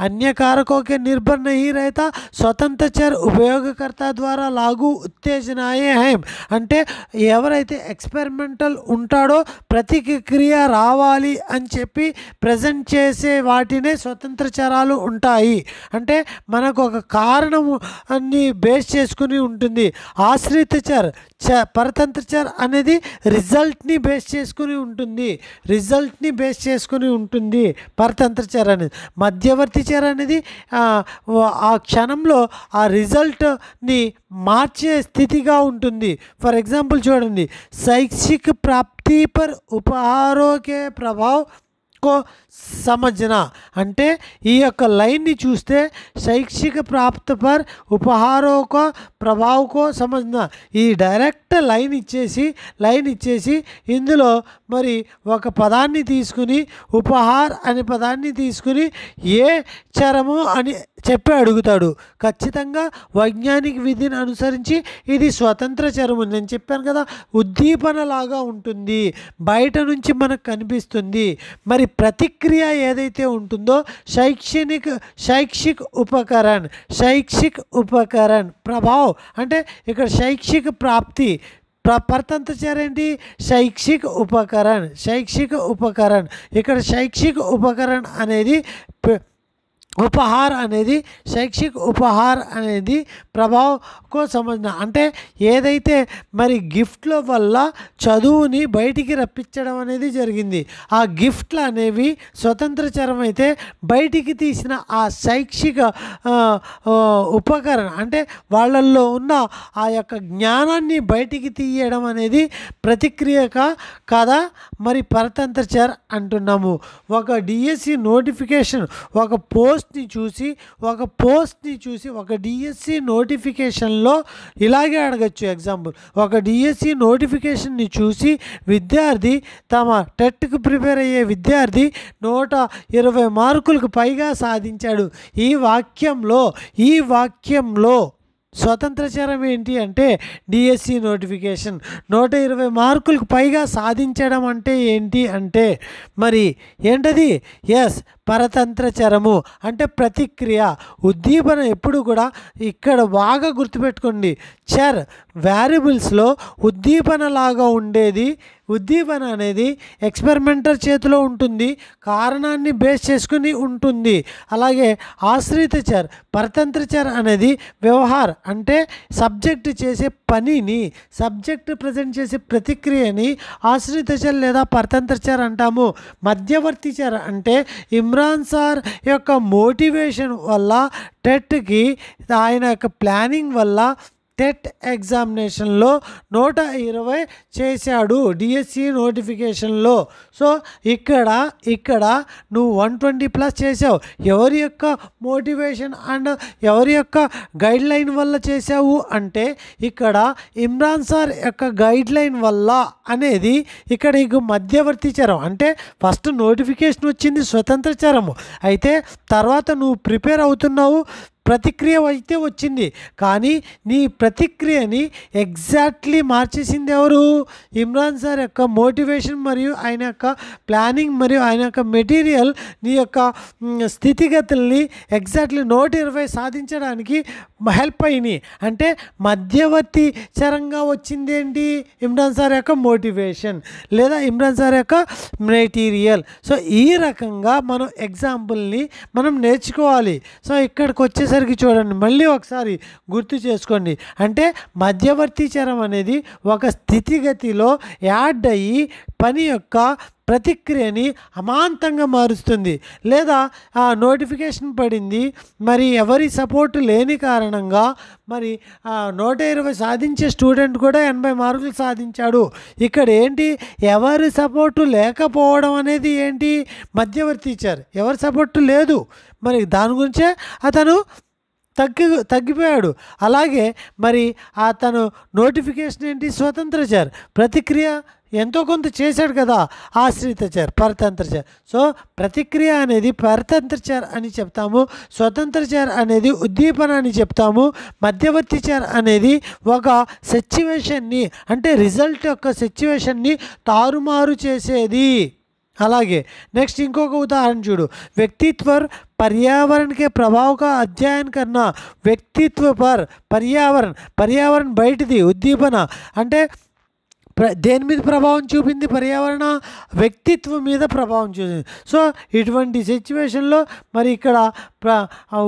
అన్య కారకోకే నిర్భర్ నహీ రైతా స్వతంత్ర చర్ ఉపయోగకర్త ద్వారా లాగు ఉత్తేజనాయే హైం అంటే ఎవరైతే ఎక్స్పెరిమెంటల్ ఉంటాడో ప్రతిక్రియ రావాలి అని చెప్పి ప్రజెంట్ చేసే వాటినే స్వతంత్ర చరాలు ఉంటాయి అంటే మనకు ఒక కారణము అన్ని బేస్ చేసుకుని ఉంటుంది ఆశ్రిత చర్ చ పరతంత్ర చర్ అనేది రిజల్ట్ని బేస్ చేసుకుని ఉంటుంది రిజల్ట్ని బేస్ చేసుకుని ఉంటుంది పరతంత్ర చర్ అనేది మధ్యవర్తి చర్ అనేది ఆ క్షణంలో ఆ రిజల్ట్ని మార్చే స్థితిగా ఉంటుంది ఫర్ ఎగ్జాంపుల్ చూడండి శైక్షిక ప్రాప్తి పర్ ఉపహారోకే ప్రభావ్ కో సమజన అంటే ఈ యొక్క లైన్ని చూస్తే శైక్షిక ప్రాప్త పర్ ఉపహారోకో ప్రభావకో సమజన ఈ డైరెక్ట్ లైన్ ఇచ్చేసి లైన్ ఇచ్చేసి ఇందులో మరి ఒక పదాన్ని తీసుకుని ఉపహార్ అనే పదాన్ని తీసుకుని ఏ చరము అని చెప్పి అడుగుతాడు ఖచ్చితంగా వైజ్ఞానిక విధిని అనుసరించి ఇది స్వతంత్ర చర్మం నేను చెప్పాను కదా ఉద్దీపనలాగా ఉంటుంది బయట నుంచి మనకు కనిపిస్తుంది మరి ప్రతిక్రియ ఏదైతే ఉంటుందో శైక్షణిక శైక్షిక ఉపకరణ్ శైక్షిక ఉపకరణ్ ప్రభావ్ అంటే ఇక్కడ శైక్షిక ప్రాప్తి ఏంటి శైక్షిక ఉపకరణ్ శైక్షిక ఉపకరణ్ ఇక్కడ శైక్షిక ఉపకరణ్ అనేది ఉపహార్ అనేది శైక్షిక ఉపహార్ అనేది ప్రభావకు కో సంబంధం అంటే ఏదైతే మరి గిఫ్ట్ల వల్ల చదువుని బయటికి రప్పించడం అనేది జరిగింది ఆ గిఫ్ట్లు అనేవి స్వతంత్రచరం అయితే బయటికి తీసిన ఆ శైక్షిక ఉపకరణ అంటే వాళ్ళల్లో ఉన్న ఆ యొక్క జ్ఞానాన్ని బయటికి తీయడం అనేది ప్రతిక్రియక కథ మరి పరతంత్రచర్ అంటున్నాము ఒక డిఎస్సి నోటిఫికేషన్ ఒక పోస్ట్ పోస్ట్ని చూసి ఒక పోస్ట్ని చూసి ఒక డిఎస్సి నోటిఫికేషన్లో ఇలాగే అడగచ్చు ఎగ్జాంపుల్ ఒక డిఎస్సి నోటిఫికేషన్ని చూసి విద్యార్థి తమ టెట్కు ప్రిపేర్ అయ్యే విద్యార్థి నూట ఇరవై మార్కులకు పైగా సాధించాడు ఈ వాక్యంలో ఈ వాక్యంలో స్వతంత్రచరం ఏంటి అంటే డిఎస్సి నోటిఫికేషన్ నూట ఇరవై మార్కులకు పైగా సాధించడం అంటే ఏంటి అంటే మరి ఏంటది ఎస్ పరతంత్ర చరము అంటే ప్రతిక్రియ ఉద్దీపన ఎప్పుడు కూడా ఇక్కడ బాగా గుర్తుపెట్టుకోండి చర్ వేరియబుల్స్లో ఉద్దీపన లాగా ఉండేది ఉద్దీపన అనేది ఎక్స్పెరిమెంటర్ చేతిలో ఉంటుంది కారణాన్ని బేస్ చేసుకుని ఉంటుంది అలాగే ఆశ్రిత చర్ పరతంత్ర చర్ అనేది వ్యవహార్ అంటే సబ్జెక్ట్ చేసే పనిని సబ్జెక్ట్ ప్రజెంట్ చేసే ప్రతిక్రియని ఆశ్రిత చర్ లేదా పరతంత్ర చర్ అంటాము మధ్యవర్తి చర్ అంటే ఇమ్రాన్ ఇమ్రాన్ సార్ యొక్క మోటివేషన్ వల్ల టెట్కి ఆయన యొక్క ప్లానింగ్ వల్ల టెట్ ఎగ్జామినేషన్లో నూట ఇరవై చేశాడు డిఎస్సి నోటిఫికేషన్లో సో ఇక్కడ ఇక్కడ నువ్వు వన్ ట్వంటీ ప్లస్ చేసావు ఎవరి యొక్క మోటివేషన్ అండ్ ఎవరి యొక్క గైడ్ లైన్ వల్ల చేసావు అంటే ఇక్కడ ఇమ్రాన్ సార్ యొక్క గైడ్ లైన్ వల్ల అనేది ఇక్కడ ఇక మధ్యవర్తి చరం అంటే ఫస్ట్ నోటిఫికేషన్ వచ్చింది స్వతంత్ర చరము అయితే తర్వాత నువ్వు ప్రిపేర్ అవుతున్నావు ప్రతిక్రియ అయితే వచ్చింది కానీ నీ ప్రతిక్రియని ఎగ్జాక్ట్లీ మార్చేసింది ఎవరు ఇమ్రాన్ సార్ యొక్క మోటివేషన్ మరియు ఆయన యొక్క ప్లానింగ్ మరియు ఆయన యొక్క మెటీరియల్ నీ యొక్క స్థితిగతుల్ని ఎగ్జాక్ట్లీ నూట ఇరవై సాధించడానికి హెల్ప్ అయినాయి అంటే మధ్యవర్తి చరంగా వచ్చింది ఏంటి ఇమ్రాన్ సార్ యొక్క మోటివేషన్ లేదా ఇమ్రాన్ సార్ యొక్క మెటీరియల్ సో ఈ రకంగా మనం ఎగ్జాంపుల్ని మనం నేర్చుకోవాలి సో ఇక్కడికి వచ్చేసరికి తిరిగి చూడండి మళ్ళీ ఒకసారి గుర్తు చేసుకోండి అంటే మధ్యవర్తి చరం అనేది ఒక స్థితిగతిలో యాడ్ అయ్యి పని యొక్క ప్రతిక్రియని అమాంతంగా మారుస్తుంది లేదా ఆ నోటిఫికేషన్ పడింది మరి ఎవరి సపోర్ట్ లేని కారణంగా మరి నూట ఇరవై సాధించే స్టూడెంట్ కూడా ఎనభై మార్కులు సాధించాడు ఇక్కడ ఏంటి ఎవరి సపోర్టు లేకపోవడం అనేది ఏంటి మధ్యవర్తి ఇచ్చారు ఎవరి సపోర్టు లేదు మరి దాని గురించే అతను తగ్గి తగ్గిపోయాడు అలాగే మరి ఆ తను నోటిఫికేషన్ ఏంటి స్వతంత్రచార్ ప్రతిక్రియ ఎంతో కొంత చేశాడు కదా ఆశ్రితచార్ పరతంత్రచార్ సో ప్రతిక్రియ అనేది పరతంత్రచార్ అని చెప్తాము స్వతంత్రచార్ అనేది ఉద్దీపన అని చెప్తాము మధ్యవర్తిచార్ అనేది ఒక సిచ్యువేషన్ని అంటే రిజల్ట్ యొక్క సిచ్యువేషన్ని తారుమారు చేసేది అలాగే नैक्स्ट ఇంకొక उदाहरण चूड़ व्यक्तित्व पर्यावरण के प्रभाव का अध्ययन करना व्यक्तित्व पर पर्यावरण पर्यावरण బయటిది उद्दीपन అంటే దేని మీద ప్రభావం చూపింది పర్యావరణ వ్యక్తిత్వం మీద ప్రభావం చూపింది సో ఇటువంటి సిచ్యువేషన్లో మరి ఇక్కడ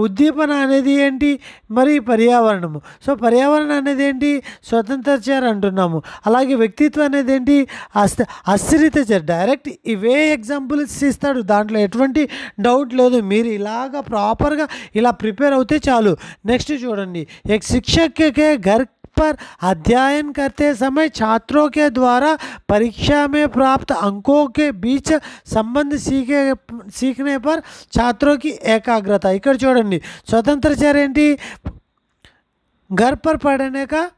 ఉద్దీపన అనేది ఏంటి మరి పర్యావరణము సో పర్యావరణం అనేది ఏంటి స్వతంత్ర చర్ అంటున్నాము అలాగే వ్యక్తిత్వం అనేది ఏంటి అస్థ అస్థిరిత చర్ డైరెక్ట్ ఇవే ఎగ్జాంపుల్స్ ఇస్తాడు దాంట్లో ఎటువంటి డౌట్ లేదు మీరు ఇలాగ ప్రాపర్గా ఇలా ప్రిపేర్ అవుతే చాలు నెక్స్ట్ చూడండి ఎక్ శిక్షకే గర్ पर अध्ययन करते समय छात्रों के द्वारा परीक्षा में प्राप्त अंकों के बीच संबंध सीखे सीखने पर छात्रों की एकाग्रता इकड़ चूँ स्वतंत्र चरणी घर पर पढ़ने का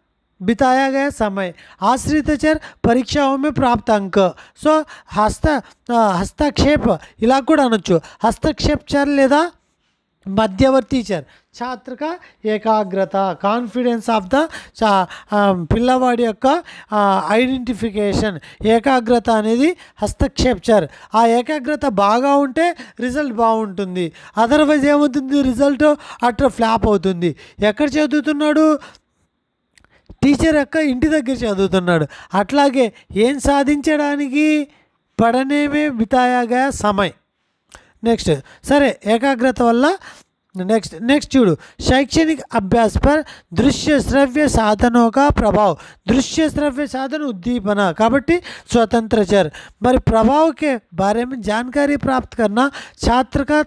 बिताया गया समय आश्रित चर परीक्षाओं में प्राप्त अंक सो हस्त हस्तक्षेप ఇలా కూడా हस्तक्षेप चर लेदा మధ్యవర్తి ఇచ్చారు చాత్రిక ఏకాగ్రత కాన్ఫిడెన్స్ ఆఫ్ ద పిల్లవాడి యొక్క ఐడెంటిఫికేషన్ ఏకాగ్రత అనేది హస్తక్షేప్చారు ఆ ఏకాగ్రత బాగా ఉంటే రిజల్ట్ బాగుంటుంది అదర్వైజ్ ఏమవుతుంది రిజల్ట్ అట్లా ఫ్లాప్ అవుతుంది ఎక్కడ చదువుతున్నాడు టీచర్ యొక్క ఇంటి దగ్గర చదువుతున్నాడు అట్లాగే ఏం సాధించడానికి పడనేమే బితాయాగా సమయం నెక్స్ట్ సరే ఏకాగ్రత వల్ల నెక్స్ట్ నెక్స్ట్ చూడు శైక్షణిక अभ्यास पर దృశ్య శ్రవ్య సాధనోं का దృశ్య శ్రవ్య సాధన ఉద్దీపన కాబట్టి स्वतंत्र चर మరి प्रभाव బారే बारे में जानकारी प्राप्त करना छात्र का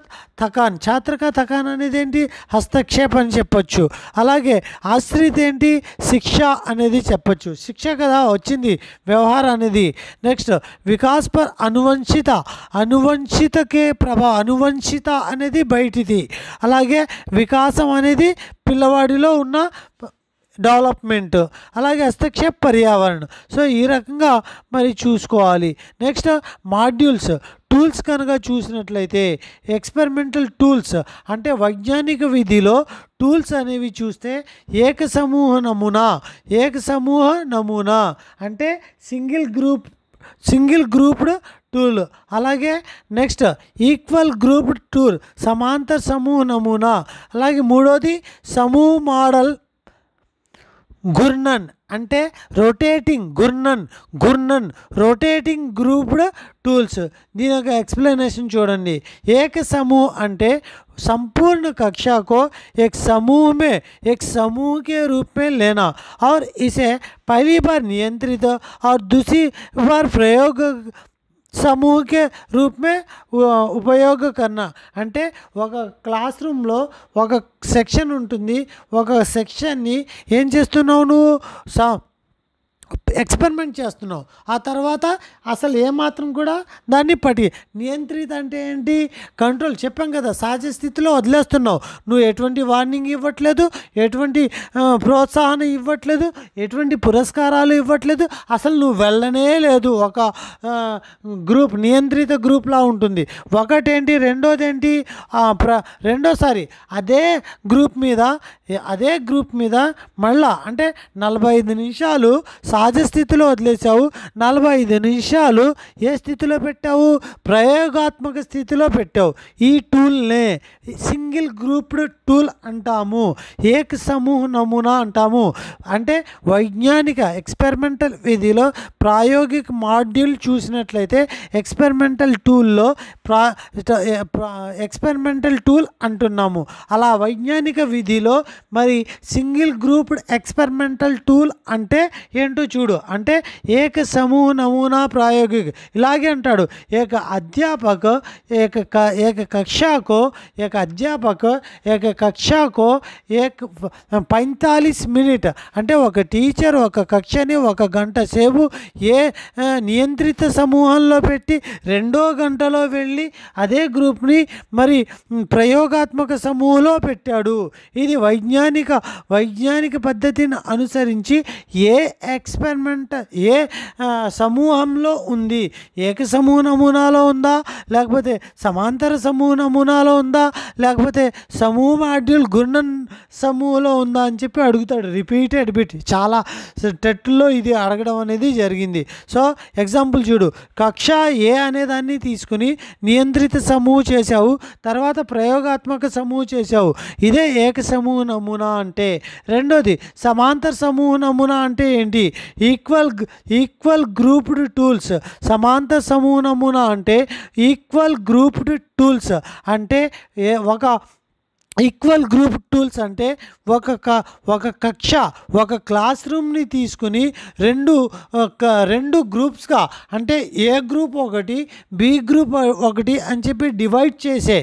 థకాన్ ఛాత్ర థకాన్ అనేది ఏంటి హస్తక్షేపం చెప్పొచ్చు అలాగే ఆశ్రిత ఏంటి శిక్ష అనేది చెప్పచ్చు శిక్ష కదా వచ్చింది వ్యవహారం అనేది నెక్స్ట్ వికాస్ పర్ అనువంశిత అనువంశితకే ప్రభావ అనువంశిత అనేది బయటిది అలా అలాగే వికాసం అనేది పిల్లవాడిలో ఉన్న డెవలప్మెంట్ అలాగే హస్తక్షేప పర్యావరణం సో ఈ రకంగా మరి చూసుకోవాలి నెక్స్ట్ మాడ్యూల్స్ టూల్స్ కనుక చూసినట్లయితే ఎక్స్పెరిమెంటల్ టూల్స్ అంటే వైజ్ఞానిక విధిలో టూల్స్ అనేవి చూస్తే ఏక సమూహ నమూనా ఏక సమూహ నమూనా అంటే single group single grouped tool అలాగే నెక్స్ట్ ఈక్వల్ గ్రూప్ టూర్ సమాంతర సమూహ నమూనా అలాగే మూడోది సమూహ మోడల్ గుర్నన్ అంటే రొటేటింగ్ గుర్నన్ గుర్నన్ రొటేటింగ్ గ్రూప్డ్ టూల్స్ దీని యొక్క ఎక్స్ప్లెనేషన్ చూడండి ఏక సమూహ అంటే संपूर्ण कक्षा को एक समूह में एक समूह के रूप में लेना और इसे पहली बार नियंत्रित और दूसरी बार प्रयोग సమూహ రూపమే ఉపయోగకరణ అంటే ఒక క్లాస్ రూమ్లో ఒక సెక్షన్ ఉంటుంది ఒక సెక్షన్ని ఏం చేస్తున్నావు నువ్వు ఎక్స్పెరిమెంట్ చేస్తున్నావు ఆ తర్వాత అసలు ఏమాత్రం కూడా దాన్ని పటి నియంత్రిత అంటే ఏంటి కంట్రోల్ చెప్పాం కదా సహజ స్థితిలో వదిలేస్తున్నావు నువ్వు ఎటువంటి వార్నింగ్ ఇవ్వట్లేదు ఎటువంటి ప్రోత్సాహం ఇవ్వట్లేదు ఎటువంటి పురస్కారాలు ఇవ్వట్లేదు అసలు నువ్వు వెళ్ళనే లేదు ఒక గ్రూప్ నియంత్రిత గ్రూప్లా ఉంటుంది ఒకటేంటి రెండోదేంటి ప్ర రెండోసారి అదే గ్రూప్ మీద అదే గ్రూప్ మీద మళ్ళా అంటే నలభై ఐదు నిమిషాలు సహజ స్థితిలో వదిలేసావు నలభై ఐదు నిమిషాలు ఏ స్థితిలో పెట్టావు ప్రయోగాత్మక స్థితిలో పెట్టావు ఈ టూల్నే సింగిల్ గ్రూప్డ్ టూల్ అంటాము ఏక సమూహ నమూనా అంటాము అంటే వైజ్ఞానిక ఎక్స్పెరిమెంటల్ విధిలో ప్రాయోగిక మాడ్యూల్ చూసినట్లయితే ఎక్స్పెరిమెంటల్ టూల్లో ప్రా ఎక్స్పెరిమెంటల్ టూల్ అంటున్నాము అలా వైజ్ఞానిక విధిలో మరి సింగిల్ గ్రూప్డ్ ఎక్స్పెరిమెంటల్ టూల్ అంటే ఏంటో చూడు ప్రాయోగికుడు అంటే ఏక సమూహ నమూనా ప్రాయోగిక ఇలాగే అంటాడు ఏక అధ్యాపక ఏక ఏక కక్షాకో ఏక అధ్యాపక ఏక కక్షాకో ఏక పైంతాలీస్ మినిట్ అంటే ఒక టీచర్ ఒక కక్షని ఒక గంట సేపు ఏ నియంత్రిత సమూహంలో పెట్టి రెండో గంటలో వెళ్ళి అదే గ్రూప్ని మరి ప్రయోగాత్మక సమూహంలో పెట్టాడు ఇది వైజ్ఞానిక వైజ్ఞానిక పద్ధతిని అనుసరించి ఏ ఎక్స్పెరిమెంట్ ఎన్విరాన్మెంట్ ఏ సమూహంలో ఉంది ఏక సమూహ నమూనాలో ఉందా లేకపోతే సమాంతర సమూహ నమూనాలో ఉందా లేకపోతే సమూహ మాడ్యూల్ గుర్ణన్ సమూహంలో ఉందా అని చెప్పి అడుగుతాడు రిపీటెడ్ బిట్ చాలా టెట్లో ఇది అడగడం అనేది జరిగింది సో ఎగ్జాంపుల్ చూడు కక్ష ఏ అనేదాన్ని తీసుకుని నియంత్రిత సమూహ చేశావు తర్వాత ప్రయోగాత్మక సమూహ చేశావు ఇదే ఏక సమూహ నమూనా అంటే రెండోది సమాంతర సమూహ నమూనా అంటే ఏంటి ఈక్వల్ ఈక్వల్ గ్రూప్డ్ టూల్స్ సమాంత సమూహమున అంటే ఈక్వల్ గ్రూప్డ్ టూల్స్ అంటే ఒక ఈక్వల్ గ్రూప్ టూల్స్ అంటే ఒక ఒక కక్ష ఒక క్లాస్ రూమ్ని తీసుకుని రెండు రెండు గ్రూప్స్గా అంటే ఏ గ్రూప్ ఒకటి బి గ్రూప్ ఒకటి అని చెప్పి డివైడ్ చేసే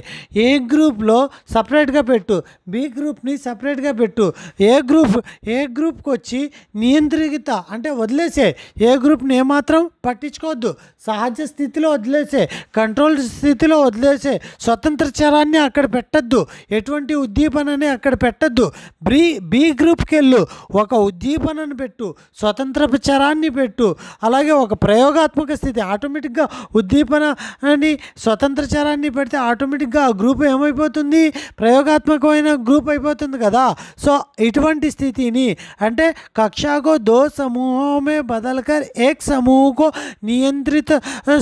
ఏ గ్రూప్లో సపరేట్గా పెట్టు బి గ్రూప్ని సపరేట్గా పెట్టు ఏ గ్రూప్ ఏ గ్రూప్కి వచ్చి నియంత్రిత అంటే వదిలేసే ఏ గ్రూప్ని ఏమాత్రం పట్టించుకోవద్దు సహజ స్థితిలో వదిలేసే కంట్రోల్ స్థితిలో వదిలేసే స్వతంత్ర చరాన్ని అక్కడ పెట్టద్దు ఎటువంటి ఎటువంటి ఉద్దీపనని అక్కడ పెట్టద్దు బ్రీ బీ గ్రూప్కి వెళ్ళు ఒక ఉద్దీపనను పెట్టు స్వతంత్ర ప్రచారాన్ని పెట్టు అలాగే ఒక ప్రయోగాత్మక స్థితి ఆటోమేటిక్గా ఉద్దీపన అని స్వతంత్రచారాన్ని పెడితే ఆటోమేటిక్గా ఆ గ్రూప్ ఏమైపోతుంది ప్రయోగాత్మకమైన గ్రూప్ అయిపోతుంది కదా సో ఇటువంటి స్థితిని అంటే కక్షాకో దో సమూహమే బదల్కర్ ఏక్ సమూహకో నియంత్రిత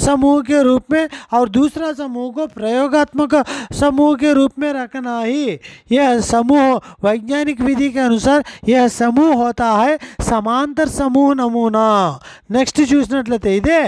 సమూహకే రూపమే रूप దూసరా और ప్రయోగాత్మక సమూహకే రూపమే రకనాయి यह समूह वैज्ञानिक विधि के अनुसार यह समूह होता है समांतर समूह नमूना नेक्स्ट चूस इदे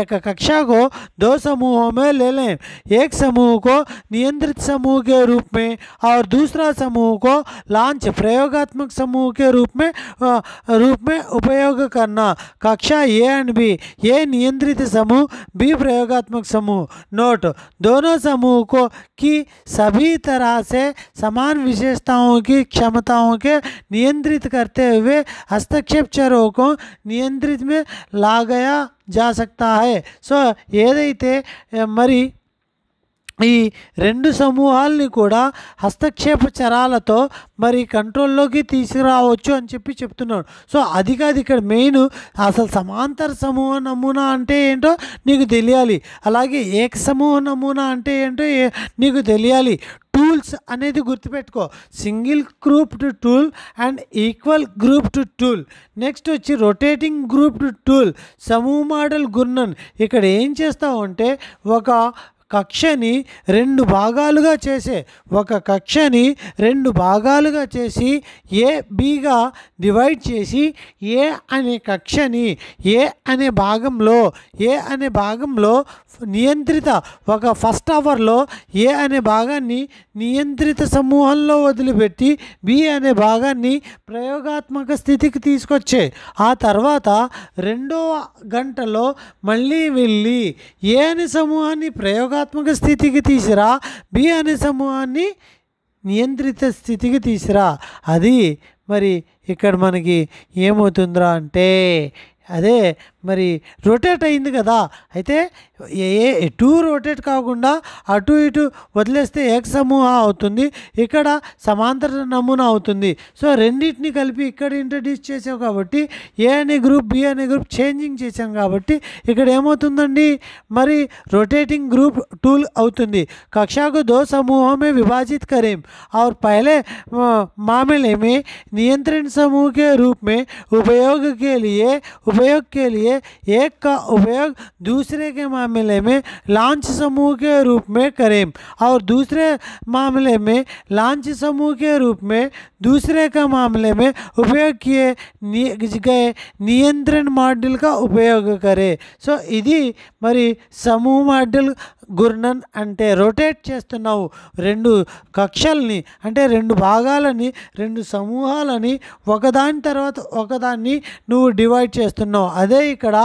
एक कक्षा को दो समूहों में ले लें एक समूह को नियंत्रित समूह के रूप में और दूसरा समूह को लांच प्रयोगात्मक समूह के रूप में रूप में उपयोग करना कक्षा ए एंड बी ए नियंत्रित समूह बी प्रयोगात्मक समूह नोट दोनों समूह को की सभी तरह से समान विशेषताओं की क्षमताओं के नियंत्रित करते हुए हस्तक्षेप चरों को नियंत्रित में ला गया जा सकता है सो ये मरी ఈ రెండు సమూహాలని కూడా హస్తక్షేప చరాలతో మరి కంట్రోల్లోకి తీసుకురావచ్చు అని చెప్పి చెప్తున్నాడు సో అది కాదు ఇక్కడ మెయిన్ అసలు సమాంతర సమూహ నమూనా అంటే ఏంటో నీకు తెలియాలి అలాగే ఏక సమూహ నమూనా అంటే ఏంటో నీకు తెలియాలి టూల్స్ అనేది గుర్తుపెట్టుకో single group to tool and equal group to tool next వచ్చి రొటేటింగ్ గ్రూప్ టు టూల్ సమూహ మోడల్ గున్నన్ ఇక్కడ ఏం చేస్తావు అంటే ఒక కక్షని రెండు భాగాలుగా చేసే ఒక కక్షని రెండు భాగాలుగా చేసి ఏ బిగా డివైడ్ చేసి ఏ అనే కక్షని ఏ అనే భాగంలో ఏ అనే భాగంలో నియంత్రిత ఒక ఫస్ట్ అవర్లో ఏ అనే భాగాన్ని నియంత్రిత సమూహంలో వదిలిపెట్టి బి అనే భాగాన్ని ప్రయోగాత్మక స్థితికి తీసుకొచ్చే ఆ తర్వాత రెండో గంటలో మళ్ళీ వెళ్ళి ఏ అనే సమూహాన్ని ప్రయోగ యోగాత్మక స్థితికి తీసిరా బి అనే సమూహాన్ని నియంత్రిత స్థితికి తీసిరా అది మరి ఇక్కడ మనకి ఏమవుతుందిరా అంటే అదే మరి రొటేట్ అయ్యింది కదా అయితే a 2 రొటేట్ కావకుండా a 2 ఇటు వదిలేస్తే x a అవుతుంది ఇక్కడ సమాంతర నమూనా అవుతుంది సో రెండింటిని కలిపి ఇక్కడ ఇంట్రోడ్యూస్ చేసా కాబట్టి a ని గ్రూప్ b ని గ్రూప్ చేంజింగ్ చేశాం కాబట్టి ఇక్కడ ఏమ అవుతుందండి మరి రొటేటింగ్ గ్రూప్ 2 అవుతుంది कक्षा కు దో సమూహమే విభజਿਤ करें और पहले मामले में नियंत्रण समूह के रूप में उपयोग के लिए उपयोग के लिए लिए एक का उपयोग दूसरे के मामले में लांच समूह के रूप में करें और दूसरे मामले में लांच समूह के रूप में दूसरे के मामले में उपयोग किए गए नियंत्रण मॉडल का उपयोग करें सो so, इधी मरी समूह मॉडल గుర్నన్ అంటే రొటేట్ చేస్తున్నావు రెండు కక్షల్ని అంటే రెండు భాగాలని రెండు సమూహాలని ఒకదాని తర్వాత ఒకదాన్ని నువ్వు డివైడ్ చేస్తున్నావు అదే ఇక్కడ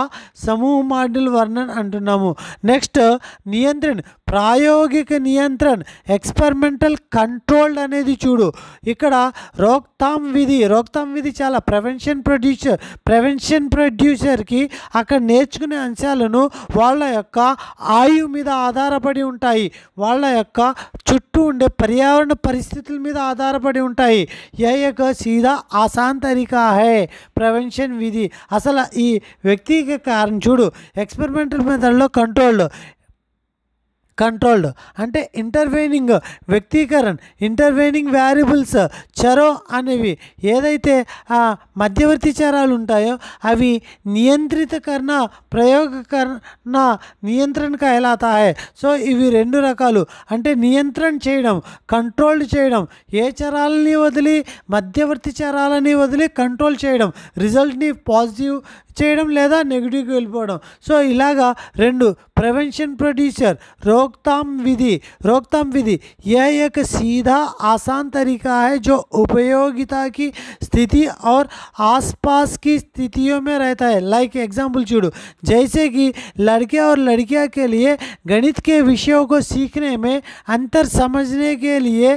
సమూహ మాడ్యుల్ వర్ణన్ అంటున్నాము నెక్స్ట్ నియంత్రణ ప్రాయోగిక నియంత్రణ ఎక్స్పెరిమెంటల్ కంట్రోల్డ్ అనేది చూడు ఇక్కడ రోక్తాం విధి రోక్తాం విధి చాలా ప్రివెన్షన్ ప్రొడ్యూసర్ ప్రివెన్షన్ ప్రొడ్యూసర్కి అక్కడ నేర్చుకునే అంశాలను వాళ్ళ యొక్క ఆయువు మీద ఆధారపడి ఉంటాయి వాళ్ళ యొక్క చుట్టూ ఉండే పర్యావరణ పరిస్థితుల మీద ఆధారపడి ఉంటాయి ఏ యొక్క సీదా ఆసాన్ హే ప్రివెన్షన్ విధి అసలు ఈ వ్యక్తికి కారణం చూడు ఎక్స్పెరిమెంటల్ మెథడ్లో కంట్రోల్డ్ కంట్రోల్డ్ అంటే ఇంటర్వెనింగ్ వ్యక్తీకరణ ఇంటర్వెనింగ్ వేరియబుల్స్ చరో అనేవి ఏదైతే ఆ మధ్యవర్తి చరాలు ఉంటాయో అవి నియంత్రితకరణ ప్రయోగకరణ నియంత్రణక ఎలా తాయే సో ఇవి రెండు రకాలు అంటే నియంత్రణ చేయడం కంట్రోల్డ్ చేయడం ఏ చరాలని వదిలి మధ్యవర్తి చరాలని వదిలి కంట్రోల్ చేయడం రిజల్ట్ని పాజిటివ్ लेदा లేదా నెగిటివ్కి వెళ్ళిపోవడం सो इलागा రెండు ప్రివెన్షన్ प्रोड्यूसर रोकथाम विधि रोकथाम विधि यह एक सीधा आसान तरीका है जो उपयोगिता की स्थिति और आसपास की स्थितियों में रहता है लाइक एग्जाम्पल चूड़ू जैसे कि लड़के और लड़कियां के लिए गणित के विषयों को सीखने में अंतर समझने के लिए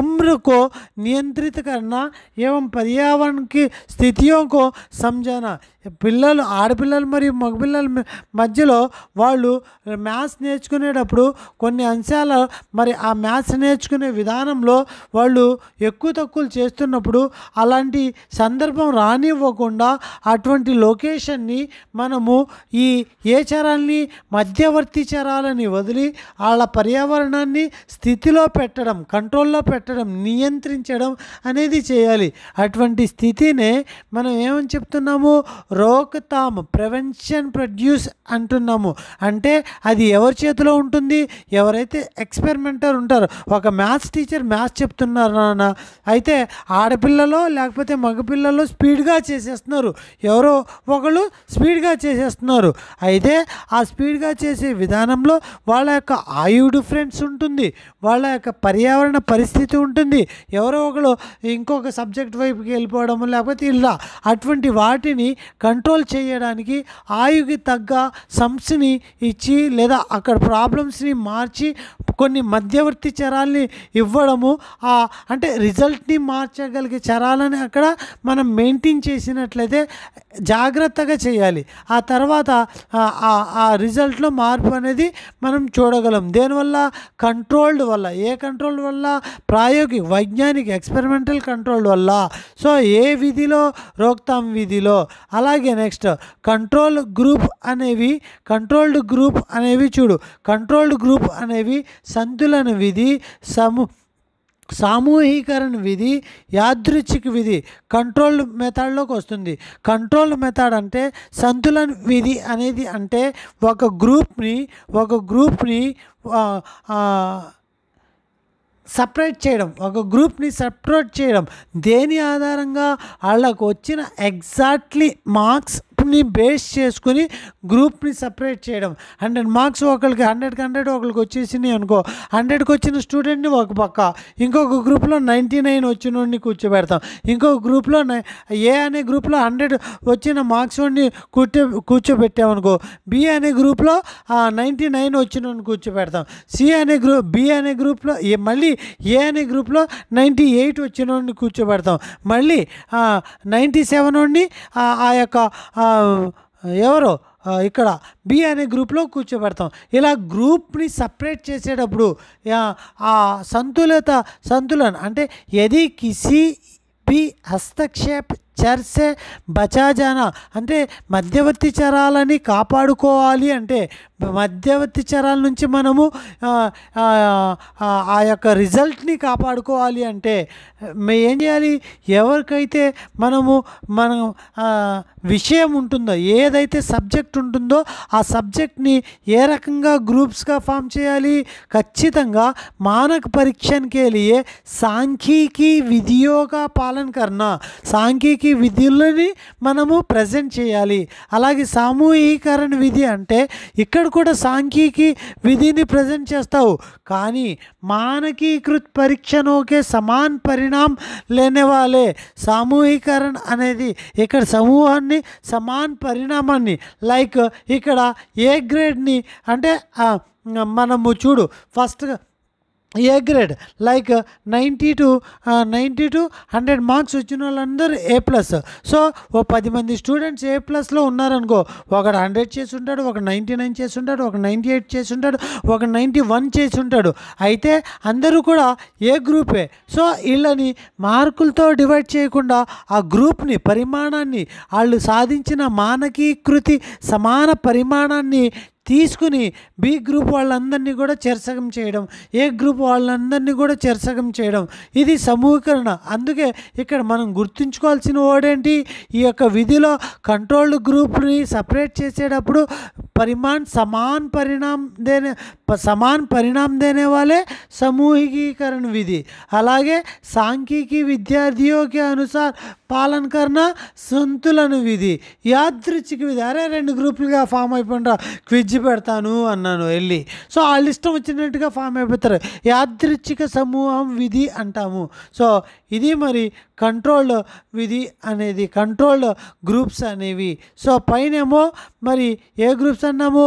उम्र को नियंत्रित करना एवं पर्यावरण की स्थितियों को समझाना పిల్లలు ఆడపిల్లలు మరియు మగపిల్లల మధ్యలో వాళ్ళు మ్యాథ్స్ నేర్చుకునేటప్పుడు కొన్ని అంశాల మరి ఆ మ్యాథ్స్ నేర్చుకునే విధానంలో వాళ్ళు ఎక్కువ తక్కువలు చేస్తున్నప్పుడు అలాంటి సందర్భం రానివ్వకుండా అటువంటి లొకేషన్ని మనము ఈ ఏ చరాల్ని మధ్యవర్తి చరాలని వదిలి వాళ్ళ పర్యావరణాన్ని స్థితిలో పెట్టడం కంట్రోల్లో పెట్టడం నియంత్రించడం అనేది చేయాలి అటువంటి స్థితినే మనం ఏమని చెప్తున్నాము రోక్తాము ప్రివెన్షన్ ప్రొడ్యూస్ అంటున్నాము అంటే అది ఎవరి చేతిలో ఉంటుంది ఎవరైతే ఎక్స్పెరిమెంటర్ ఉంటారో ఒక మ్యాథ్స్ టీచర్ మ్యాథ్స్ చెప్తున్నారు నాన్న అయితే ఆడపిల్లలో లేకపోతే మగపిల్లలో స్పీడ్గా చేసేస్తున్నారు ఎవరో ఒకళ్ళు స్పీడ్గా చేసేస్తున్నారు అయితే ఆ స్పీడ్గా చేసే విధానంలో వాళ్ళ యొక్క ఆయువు డిఫరెన్స్ ఉంటుంది వాళ్ళ యొక్క పర్యావరణ పరిస్థితి ఉంటుంది ఎవరో ఒకళ్ళు ఇంకొక సబ్జెక్ట్ వైపుకి వెళ్ళిపోవడము లేకపోతే ఇలా అటువంటి వాటిని కంట్రోల్ చేయడానికి ఆయుకి తగ్గ సమ్స్ని ఇచ్చి లేదా అక్కడ ప్రాబ్లమ్స్ని మార్చి కొన్ని మధ్యవర్తి చరాల్ని ఇవ్వడము అంటే రిజల్ట్ని మార్చగలిగే చరాలని అక్కడ మనం మెయింటైన్ చేసినట్లయితే జాగ్రత్తగా చేయాలి ఆ తర్వాత ఆ రిజల్ట్లో మార్పు అనేది మనం చూడగలం దేనివల్ల కంట్రోల్డ్ వల్ల ఏ కంట్రోల్ వల్ల ప్రాయోగిక వైజ్ఞానిక ఎక్స్పెరిమెంటల్ కంట్రోల్ వల్ల సో ఏ విధిలో రోక్తాం విధిలో అలా అలాగే నెక్స్ట్ కంట్రోల్ గ్రూప్ అనేవి కంట్రోల్డ్ గ్రూప్ అనేవి చూడు కంట్రోల్డ్ గ్రూప్ అనేవి సంతులన విధి సము సామూహీకరణ విధి యాదృచ్ఛిక విధి కంట్రోల్ మెథడ్లోకి వస్తుంది కంట్రోల్ మెథడ్ అంటే సంతులన విధి అనేది అంటే ఒక గ్రూప్ని ఒక గ్రూప్ని సపరేట్ చేయడం ఒక గ్రూప్ని సపరేట్ చేయడం దేని ఆధారంగా వాళ్ళకు వచ్చిన ఎగ్జాక్ట్లీ మార్క్స్ గ్రూప్ని బేస్ చేసుకుని గ్రూప్ని సపరేట్ చేయడం హండ్రెడ్ మార్క్స్ ఒకరికి హండ్రెడ్కి హండ్రెడ్ ఒకరికి వచ్చేసినాయి అనుకో హండ్రెడ్కి వచ్చిన స్టూడెంట్ని ఒక పక్క ఇంకొక గ్రూప్లో నైంటీ నైన్ వచ్చిన వాడిని కూర్చోబెడతాం ఇంకొక గ్రూప్లో ఏ అనే గ్రూప్లో హండ్రెడ్ వచ్చిన మార్క్స్ వాడిని కూర్చో కూర్చోబెట్టామనుకో బి అనే గ్రూప్లో నైంటీ నైన్ వచ్చిన వాడిని కూర్చోబెడతాం సి అనే గ్రూప్ బి అనే గ్రూప్లో మళ్ళీ ఏ అనే గ్రూప్లో నైంటీ ఎయిట్ వచ్చిన వాడిని కూర్చోబెడతాం మళ్ళీ నైంటీ సెవెన్ వాడిని ఆ యొక్క ఎవరు ఇక్కడ బి అనే గ్రూప్లో కూర్చోబెడతాం ఇలా గ్రూప్ని సపరేట్ చేసేటప్పుడు ఆ సంతులిత సంతులన అంటే ఎది కిసి బి హస్తక్షేప్ చర్సే బచాజానా అంటే మధ్యవర్తి చరాలని కాపాడుకోవాలి అంటే మధ్యవర్తి చరాల నుంచి మనము ఆ యొక్క రిజల్ట్ని కాపాడుకోవాలి అంటే ఏం చేయాలి ఎవరికైతే మనము మనం విషయం ఉంటుందో ఏదైతే సబ్జెక్ట్ ఉంటుందో ఆ సబ్జెక్ట్ని ఏ రకంగా గ్రూప్స్గా ఫామ్ చేయాలి ఖచ్చితంగా మానక పరీక్షనికి సాంఖ్యీకీ సాంఖ్యకి విధియోగా పాలన కర్ణ సాంఖ్యకి విధులని మనము ప్రజెంట్ చేయాలి అలాగే సామూహీకరణ విధి అంటే ఇక్కడ ఇక్కడ కూడా సాంఖ్యకి విధిని ప్రజెంట్ చేస్తావు కానీ మానకీకృత్ పరీక్షనోకే సమాన్ పరిణాం వాళ్ళే సామూహీకరణ అనేది ఇక్కడ సమూహాన్ని సమాన్ పరిణామాన్ని లైక్ ఇక్కడ ఏ గ్రేడ్ని అంటే మనము చూడు first A grade like ninety to ninety to hundred marks వచ్చిన వాళ్ళందరూ ఏ ప్లస్ సో ఓ పది మంది స్టూడెంట్స్ ఏ ప్లస్లో ఉన్నారనుకో ఒకడు హండ్రెడ్ చేసి ఉంటాడు ఒక నైంటీ నైన్ చేసి ఉంటాడు ఒక నైంటీ ఎయిట్ చేసి ఉంటాడు ఒక నైంటీ వన్ చేసి ఉంటాడు అయితే అందరూ కూడా ఏ గ్రూపే సో వీళ్ళని మార్కులతో డివైడ్ చేయకుండా ఆ గ్రూప్ని పరిమాణాన్ని వాళ్ళు సాధించిన మానకీకృతి సమాన పరిమాణాన్ని తీసుకుని బి గ్రూప్ వాళ్ళందరినీ కూడా చెరసగం చేయడం ఏ గ్రూప్ వాళ్ళందరినీ కూడా చెరసగం చేయడం ఇది సమూహీకరణ అందుకే ఇక్కడ మనం గుర్తుంచుకోవాల్సిన ఓడేంటి ఈ యొక్క విధిలో కంట్రోల్డ్ గ్రూప్ని సపరేట్ చేసేటప్పుడు పరిమాణ సమాన్ పరిణామం దేనే సమాన్ పరిణామం దేనే వాళ్ళే సమూహికీకరణ విధి అలాగే సాంఖ్యకి విద్యార్థియోకి అనుసార్ పాలన కరణ సంతులను విధి యాదృచ్ఛిక విధి అరే రెండు గ్రూపులుగా ఫామ్ అయిపోయిన క్విజ్ పెడతాను అన్నాను వెళ్ళి సో వాళ్ళు ఇష్టం వచ్చినట్టుగా ఫామ్ అయిపోతారు యాదృచ్ఛిక సమూహం విధి అంటాము సో ఇది మరి కంట్రోల్డ్ విధి అనేది కంట్రోల్డ్ గ్రూప్స్ అనేవి సో పైనేమో మరి ఏ గ్రూప్స్ అన్నాము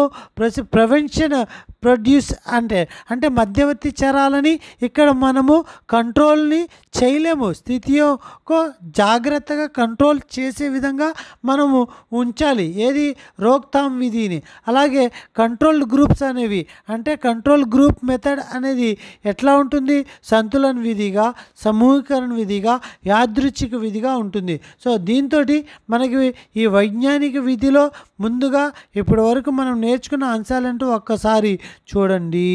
ప్రివెన్షన్ ప్రొడ్యూస్ అంటే అంటే మధ్యవర్తి చరాలని ఇక్కడ మనము కంట్రోల్ని చేయలేము స్థితికు జాగ్రత్తగా కంట్రోల్ చేసే విధంగా మనము ఉంచాలి ఏది రోక్తాం విధిని అలాగే కంట్రోల్ గ్రూప్స్ అనేవి అంటే కంట్రోల్ గ్రూప్ మెథడ్ అనేది ఎట్లా ఉంటుంది సంతులన విధిగా సమూహీకరణ కారణ విధిగా యాదృచ్ఛిక విధిగా ఉంటుంది సో దీంతో మనకి ఈ వైజ్ఞానిక విధిలో ముందుగా ఇప్పటి వరకు మనం నేర్చుకున్న అంశాలంటూ ఒక్కసారి చూడండి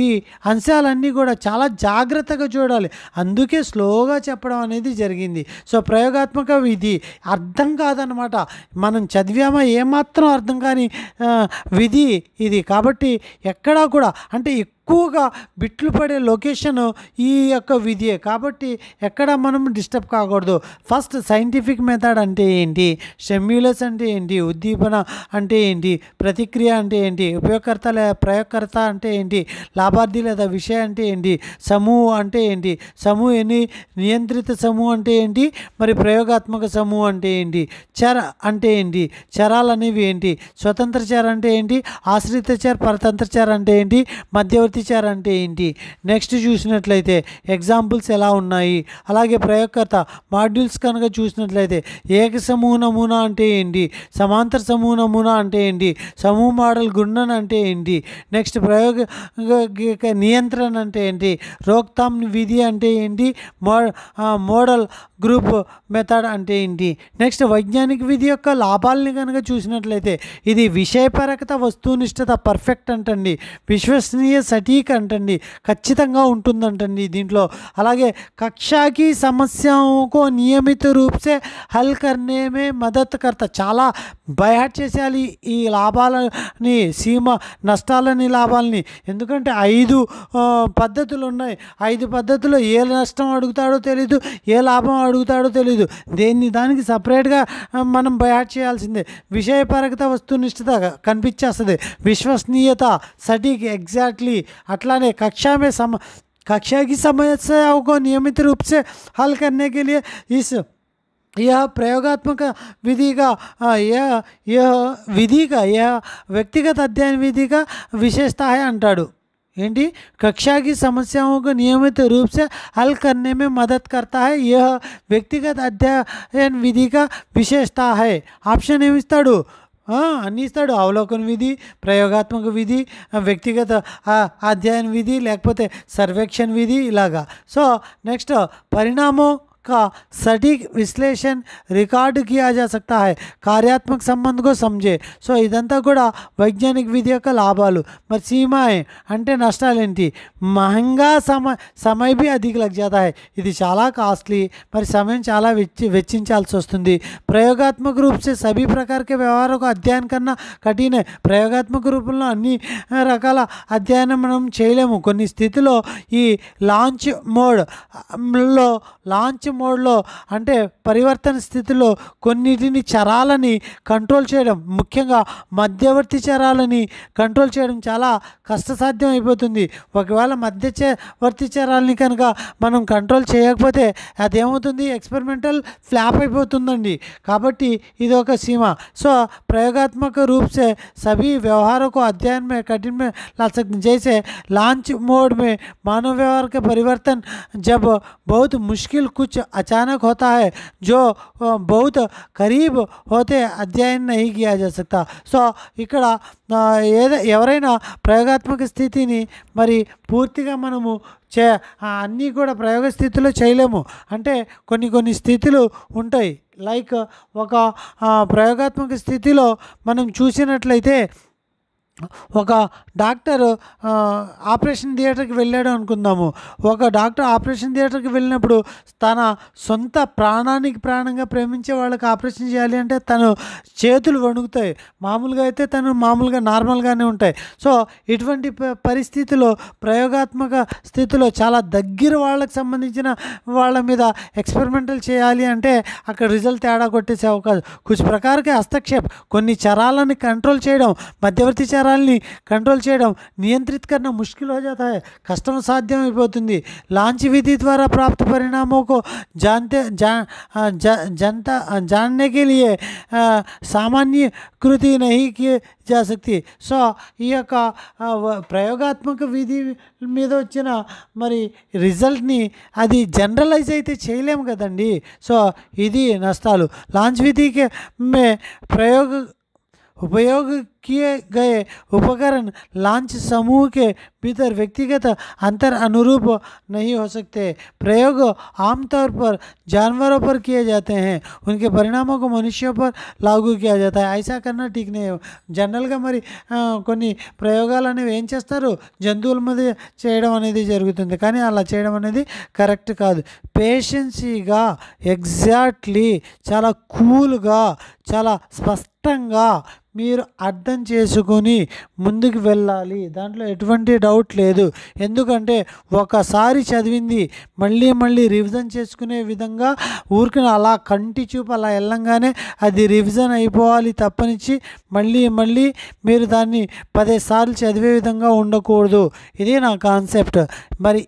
ఈ అంశాలన్నీ కూడా చాలా జాగ్రత్తగా చూడాలి అందుకే స్లోగా చెప్పడం అనేది జరిగింది సో ప్రయోగాత్మక విధి అర్థం కాదనమాట మనం చదివామా ఏమాత్రం అర్థం కాని విధి ఇది కాబట్టి ఎక్కడా కూడా అంటే ఎక్కువగా బిట్లు పడే లొకేషన్ ఈ యొక్క విధియే కాబట్టి ఎక్కడ మనం డిస్టర్బ్ కాకూడదు ఫస్ట్ సైంటిఫిక్ మెథడ్ అంటే ఏంటి స్టెమ్యులస్ అంటే ఏంటి ఉద్దీపన అంటే ఏంటి ప్రతిక్రియ అంటే ఏంటి ఉపయోగకర్త లేదా ప్రయోగకర్త అంటే ఏంటి లాభార్థి లేదా విషయ అంటే ఏంటి సమూహం అంటే ఏంటి సమూహ ఎన్ని నియంత్రిత సమూహం అంటే ఏంటి మరి ప్రయోగాత్మక సమూహం అంటే ఏంటి చర అంటే ఏంటి చరాలు అనేవి ఏంటి స్వతంత్ర చర అంటే ఏంటి ఆశ్రిత చర పరతంత్ర చర అంటే ఏంటి మధ్యవర్తి వ్యభిచారం అంటే ఏంటి నెక్స్ట్ చూసినట్లయితే ఎగ్జాంపుల్స్ ఎలా ఉన్నాయి అలాగే ప్రయోగకర్త మాడ్యూల్స్ కనుక చూసినట్లయితే ఏక సమూహ నమూనా అంటే ఏంటి సమాంతర సమూహ నమూనా అంటే ఏంటి సమూహ మోడల్ గుండన్ అంటే ఏంటి నెక్స్ట్ ప్రయోగ నియంత్రణ అంటే ఏంటి రోక్తామ్ విధి అంటే ఏంటి మో మోడల్ గ్రూప్ మెథడ్ అంటే ఏంటి నెక్స్ట్ వైజ్ఞానిక విధి యొక్క లాభాలని కనుక చూసినట్లయితే ఇది విషయపరకత వస్తునిష్టత పర్ఫెక్ట్ అంటండి విశ్వసనీయ సటి ప్రతీక అంటండి ఖచ్చితంగా ఉంటుందంటండి దీంట్లో అలాగే కక్షాకి సమస్యకు నియమిత రూపే హల్ కర్నేమే మద్దతు కర్త చాలా బయాట్ చేసేయాలి ఈ లాభాలని సీమ నష్టాలని లాభాలని ఎందుకంటే ఐదు పద్ధతులు ఉన్నాయి ఐదు పద్ధతులు ఏ నష్టం అడుగుతాడో తెలీదు ఏ లాభం అడుగుతాడో తెలీదు దేన్ని దానికి సపరేట్గా మనం బయాట్ చేయాల్సిందే విషయపరకత వస్తునిష్టత కనిపించేస్తుంది విశ్వసనీయత సటీక్ ఎగ్జాక్ట్లీ अट्ला कक्षा में सम कक्षा की समस्याओं को नियमित रूप से हल करने के लिए इस यह प्रयोगात्मक विधि का यह यह विधि का यह व्यक्तिगत अध्ययन विधि का विशेषता है अंटाड़ू की समस्याओं को नियमित रूप से हल करने में मदद करता है यह व्यक्तिगत अध्ययन विधि का विशेषता है ऑप्शन ఏమిస్తాడు అన్నీ ఇస్తాడు అవలోకన విధి ప్రయోగాత్మక విధి వ్యక్తిగత అధ్యయన విధి లేకపోతే సర్వేక్షణ విధి ఇలాగా సో నెక్స్ట్ పరిణామం का सटीक विश्लेषण रिकॉर्ड किया जा सकता है कार्यात्मक సంబంధ్ కో సమజే సో ఇదంతా కూడా వైజ్ఞానిక విధి యొక్క లాభాలు మరి సీమాయే అంటే నష్టాలేంటి మహంగా సమ సమయ బి అధిక లగ్ జాతా హై ఇది చాలా కాస్ట్లీ మరి సమయం చాలా వెచ్చి వెచ్చించాల్సి వస్తుంది ప్రయోగాత్మక రూప్ సే సభీ ప్రకార్ కే వ్యవహారకు అధ్యయనం కన్నా కఠిన్ హై ప్రయోగాత్మక రూపంలో అన్ని రకాల అధ్యయనం మనం చేయలేము కొన్ని స్థితిలో ఈ లాంచ్ మోడ్ లో లాంచ్ మోడ్లో అంటే పరివర్తన స్థితిలో కొన్నిటిని చరాలని కంట్రోల్ చేయడం ముఖ్యంగా మధ్యవర్తి చరాలని కంట్రోల్ చేయడం చాలా కష్టసాధ్యం అయిపోతుంది ఒకవేళ మధ్య వర్తి చరాలని కనుక మనం కంట్రోల్ చేయకపోతే అదేమవుతుంది ఎక్స్పెరిమెంటల్ ఫ్లాప్ అయిపోతుందండి కాబట్టి ఇది ఒక సీమ సో ప్రయోగాత్మక రూప్సే సభీ వ్యవహారకు అధ్యయనమే కఠినమే कठिन చేసే లాంచ్ सकते మానవ వ్యవహార పరివర్తన मोड में ముష్కిల్ కుచ్ अचानक होता है जो बहुत కరీబ్ పోతే అధ్యయనం నహి చేస్తా సో ఇక్కడ इकड़ा ఎవరైనా ప్రయోగాత్మక స్థితిని మరి పూర్తిగా మనము చే అన్నీ కూడా ప్రయోగ స్థితిలో చేయలేము అంటే కొన్ని కొన్ని స్థితులు ఉంటాయి లైక్ ఒక ప్రయోగాత్మక స్థితిలో మనం చూసినట్లయితే ఒక డాక్టర్ ఆపరేషన్ థియేటర్కి వెళ్ళాడు అనుకుందాము ఒక డాక్టర్ ఆపరేషన్ థియేటర్కి వెళ్ళినప్పుడు తన సొంత ప్రాణానికి ప్రాణంగా ప్రేమించే వాళ్ళకి ఆపరేషన్ చేయాలి అంటే తను చేతులు వణుకుతాయి మామూలుగా అయితే తను మామూలుగా నార్మల్గానే ఉంటాయి సో ఇటువంటి పరిస్థితిలో ప్రయోగాత్మక స్థితిలో చాలా దగ్గర వాళ్ళకి సంబంధించిన వాళ్ళ మీద ఎక్స్పెరిమెంటల్ చేయాలి అంటే అక్కడ రిజల్ట్ తేడా కొట్టేసే అవకాశం కొంచెం ప్రకారకే హస్తక్షేప్ కొన్ని చరాలని కంట్రోల్ చేయడం మధ్యవర్తి చరాలు ని కంట్రోల్ చేయడం నియంత్రిత karna ముష్కిల్ hoja jata hai కస్టమర్ సాధ్యం అయిపోతుంది లాంచ్ విధి ద్వారా ప్రాప్త పరిణామకో जानते जनता जानने के लिए सामान्य कृति नहीं की जा सकती सो यह का प्रयोगात्मक विधि में रचना मरी रिजल्टनी అది జనరలైజ్ అయితే చెయలేం కదండి సో ఇది నస్తాలు లాంచ్ విధి కే ప్రయోగ ఉపయోగ किए गए उपकरण लॉन्च समूह के भीतर व्यक्तिगत अंतर अनुरूप नहीं हो सकते प्रयोग आमतौर पर जानवरों पर किए जाते हैं उनके परिणामों को मनुष्यों पर लागू किया जाता है ऐसा करना ठीक नहीं जनरल का मरी कोई प्रयोग जंतु मध्य चयने जरूरत का अला करेक्ट का पेशनसी एग्जाक्टली चला कूल चला स्पष्ट अर्थ అర్థం చేసుకొని ముందుకు వెళ్ళాలి దాంట్లో ఎటువంటి డౌట్ లేదు ఎందుకంటే ఒకసారి చదివింది మళ్ళీ మళ్ళీ రివిజన్ చేసుకునే విధంగా ఊరికి అలా కంటి చూపు అలా వెళ్ళంగానే అది రివిజన్ అయిపోవాలి తప్పనిచ్చి మళ్ళీ మళ్ళీ మీరు దాన్ని సార్లు చదివే విధంగా ఉండకూడదు ఇది నా కాన్సెప్ట్ మరి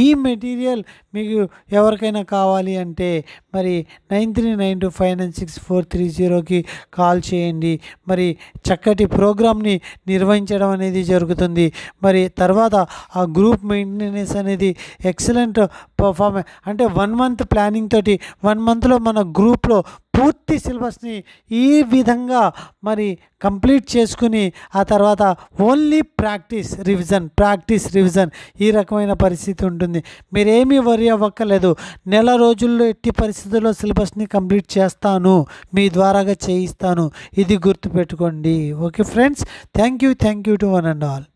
ఈ మెటీరియల్ మీకు ఎవరికైనా కావాలి అంటే మరి nine three nine two five nine six four three జీరోకి కాల్ చేయండి మరి చక్కటి ఇలాంటి ప్రోగ్రామ్ని నిర్వహించడం అనేది జరుగుతుంది మరి తర్వాత ఆ గ్రూప్ మెయింటెనెన్స్ అనేది ఎక్సలెంట్ పర్ఫార్మెన్స్ అంటే వన్ మంత్ ప్లానింగ్ తోటి వన్ మంత్లో మన గ్రూప్లో పూర్తి సిలబస్ని ఈ విధంగా మరి కంప్లీట్ చేసుకుని ఆ తర్వాత only practice revision practice revision ఈ రకమైన పరిస్థితి ఉంటుంది మీరేమీ వరి అవ్వక్కర్లేదు నెల రోజుల్లో ఎట్టి పరిస్థితుల్లో సిలబస్ని కంప్లీట్ చేస్తాను మీ ద్వారాగా చేయిస్తాను ఇది గుర్తుపెట్టుకోండి okay friends thank you thank you to one and all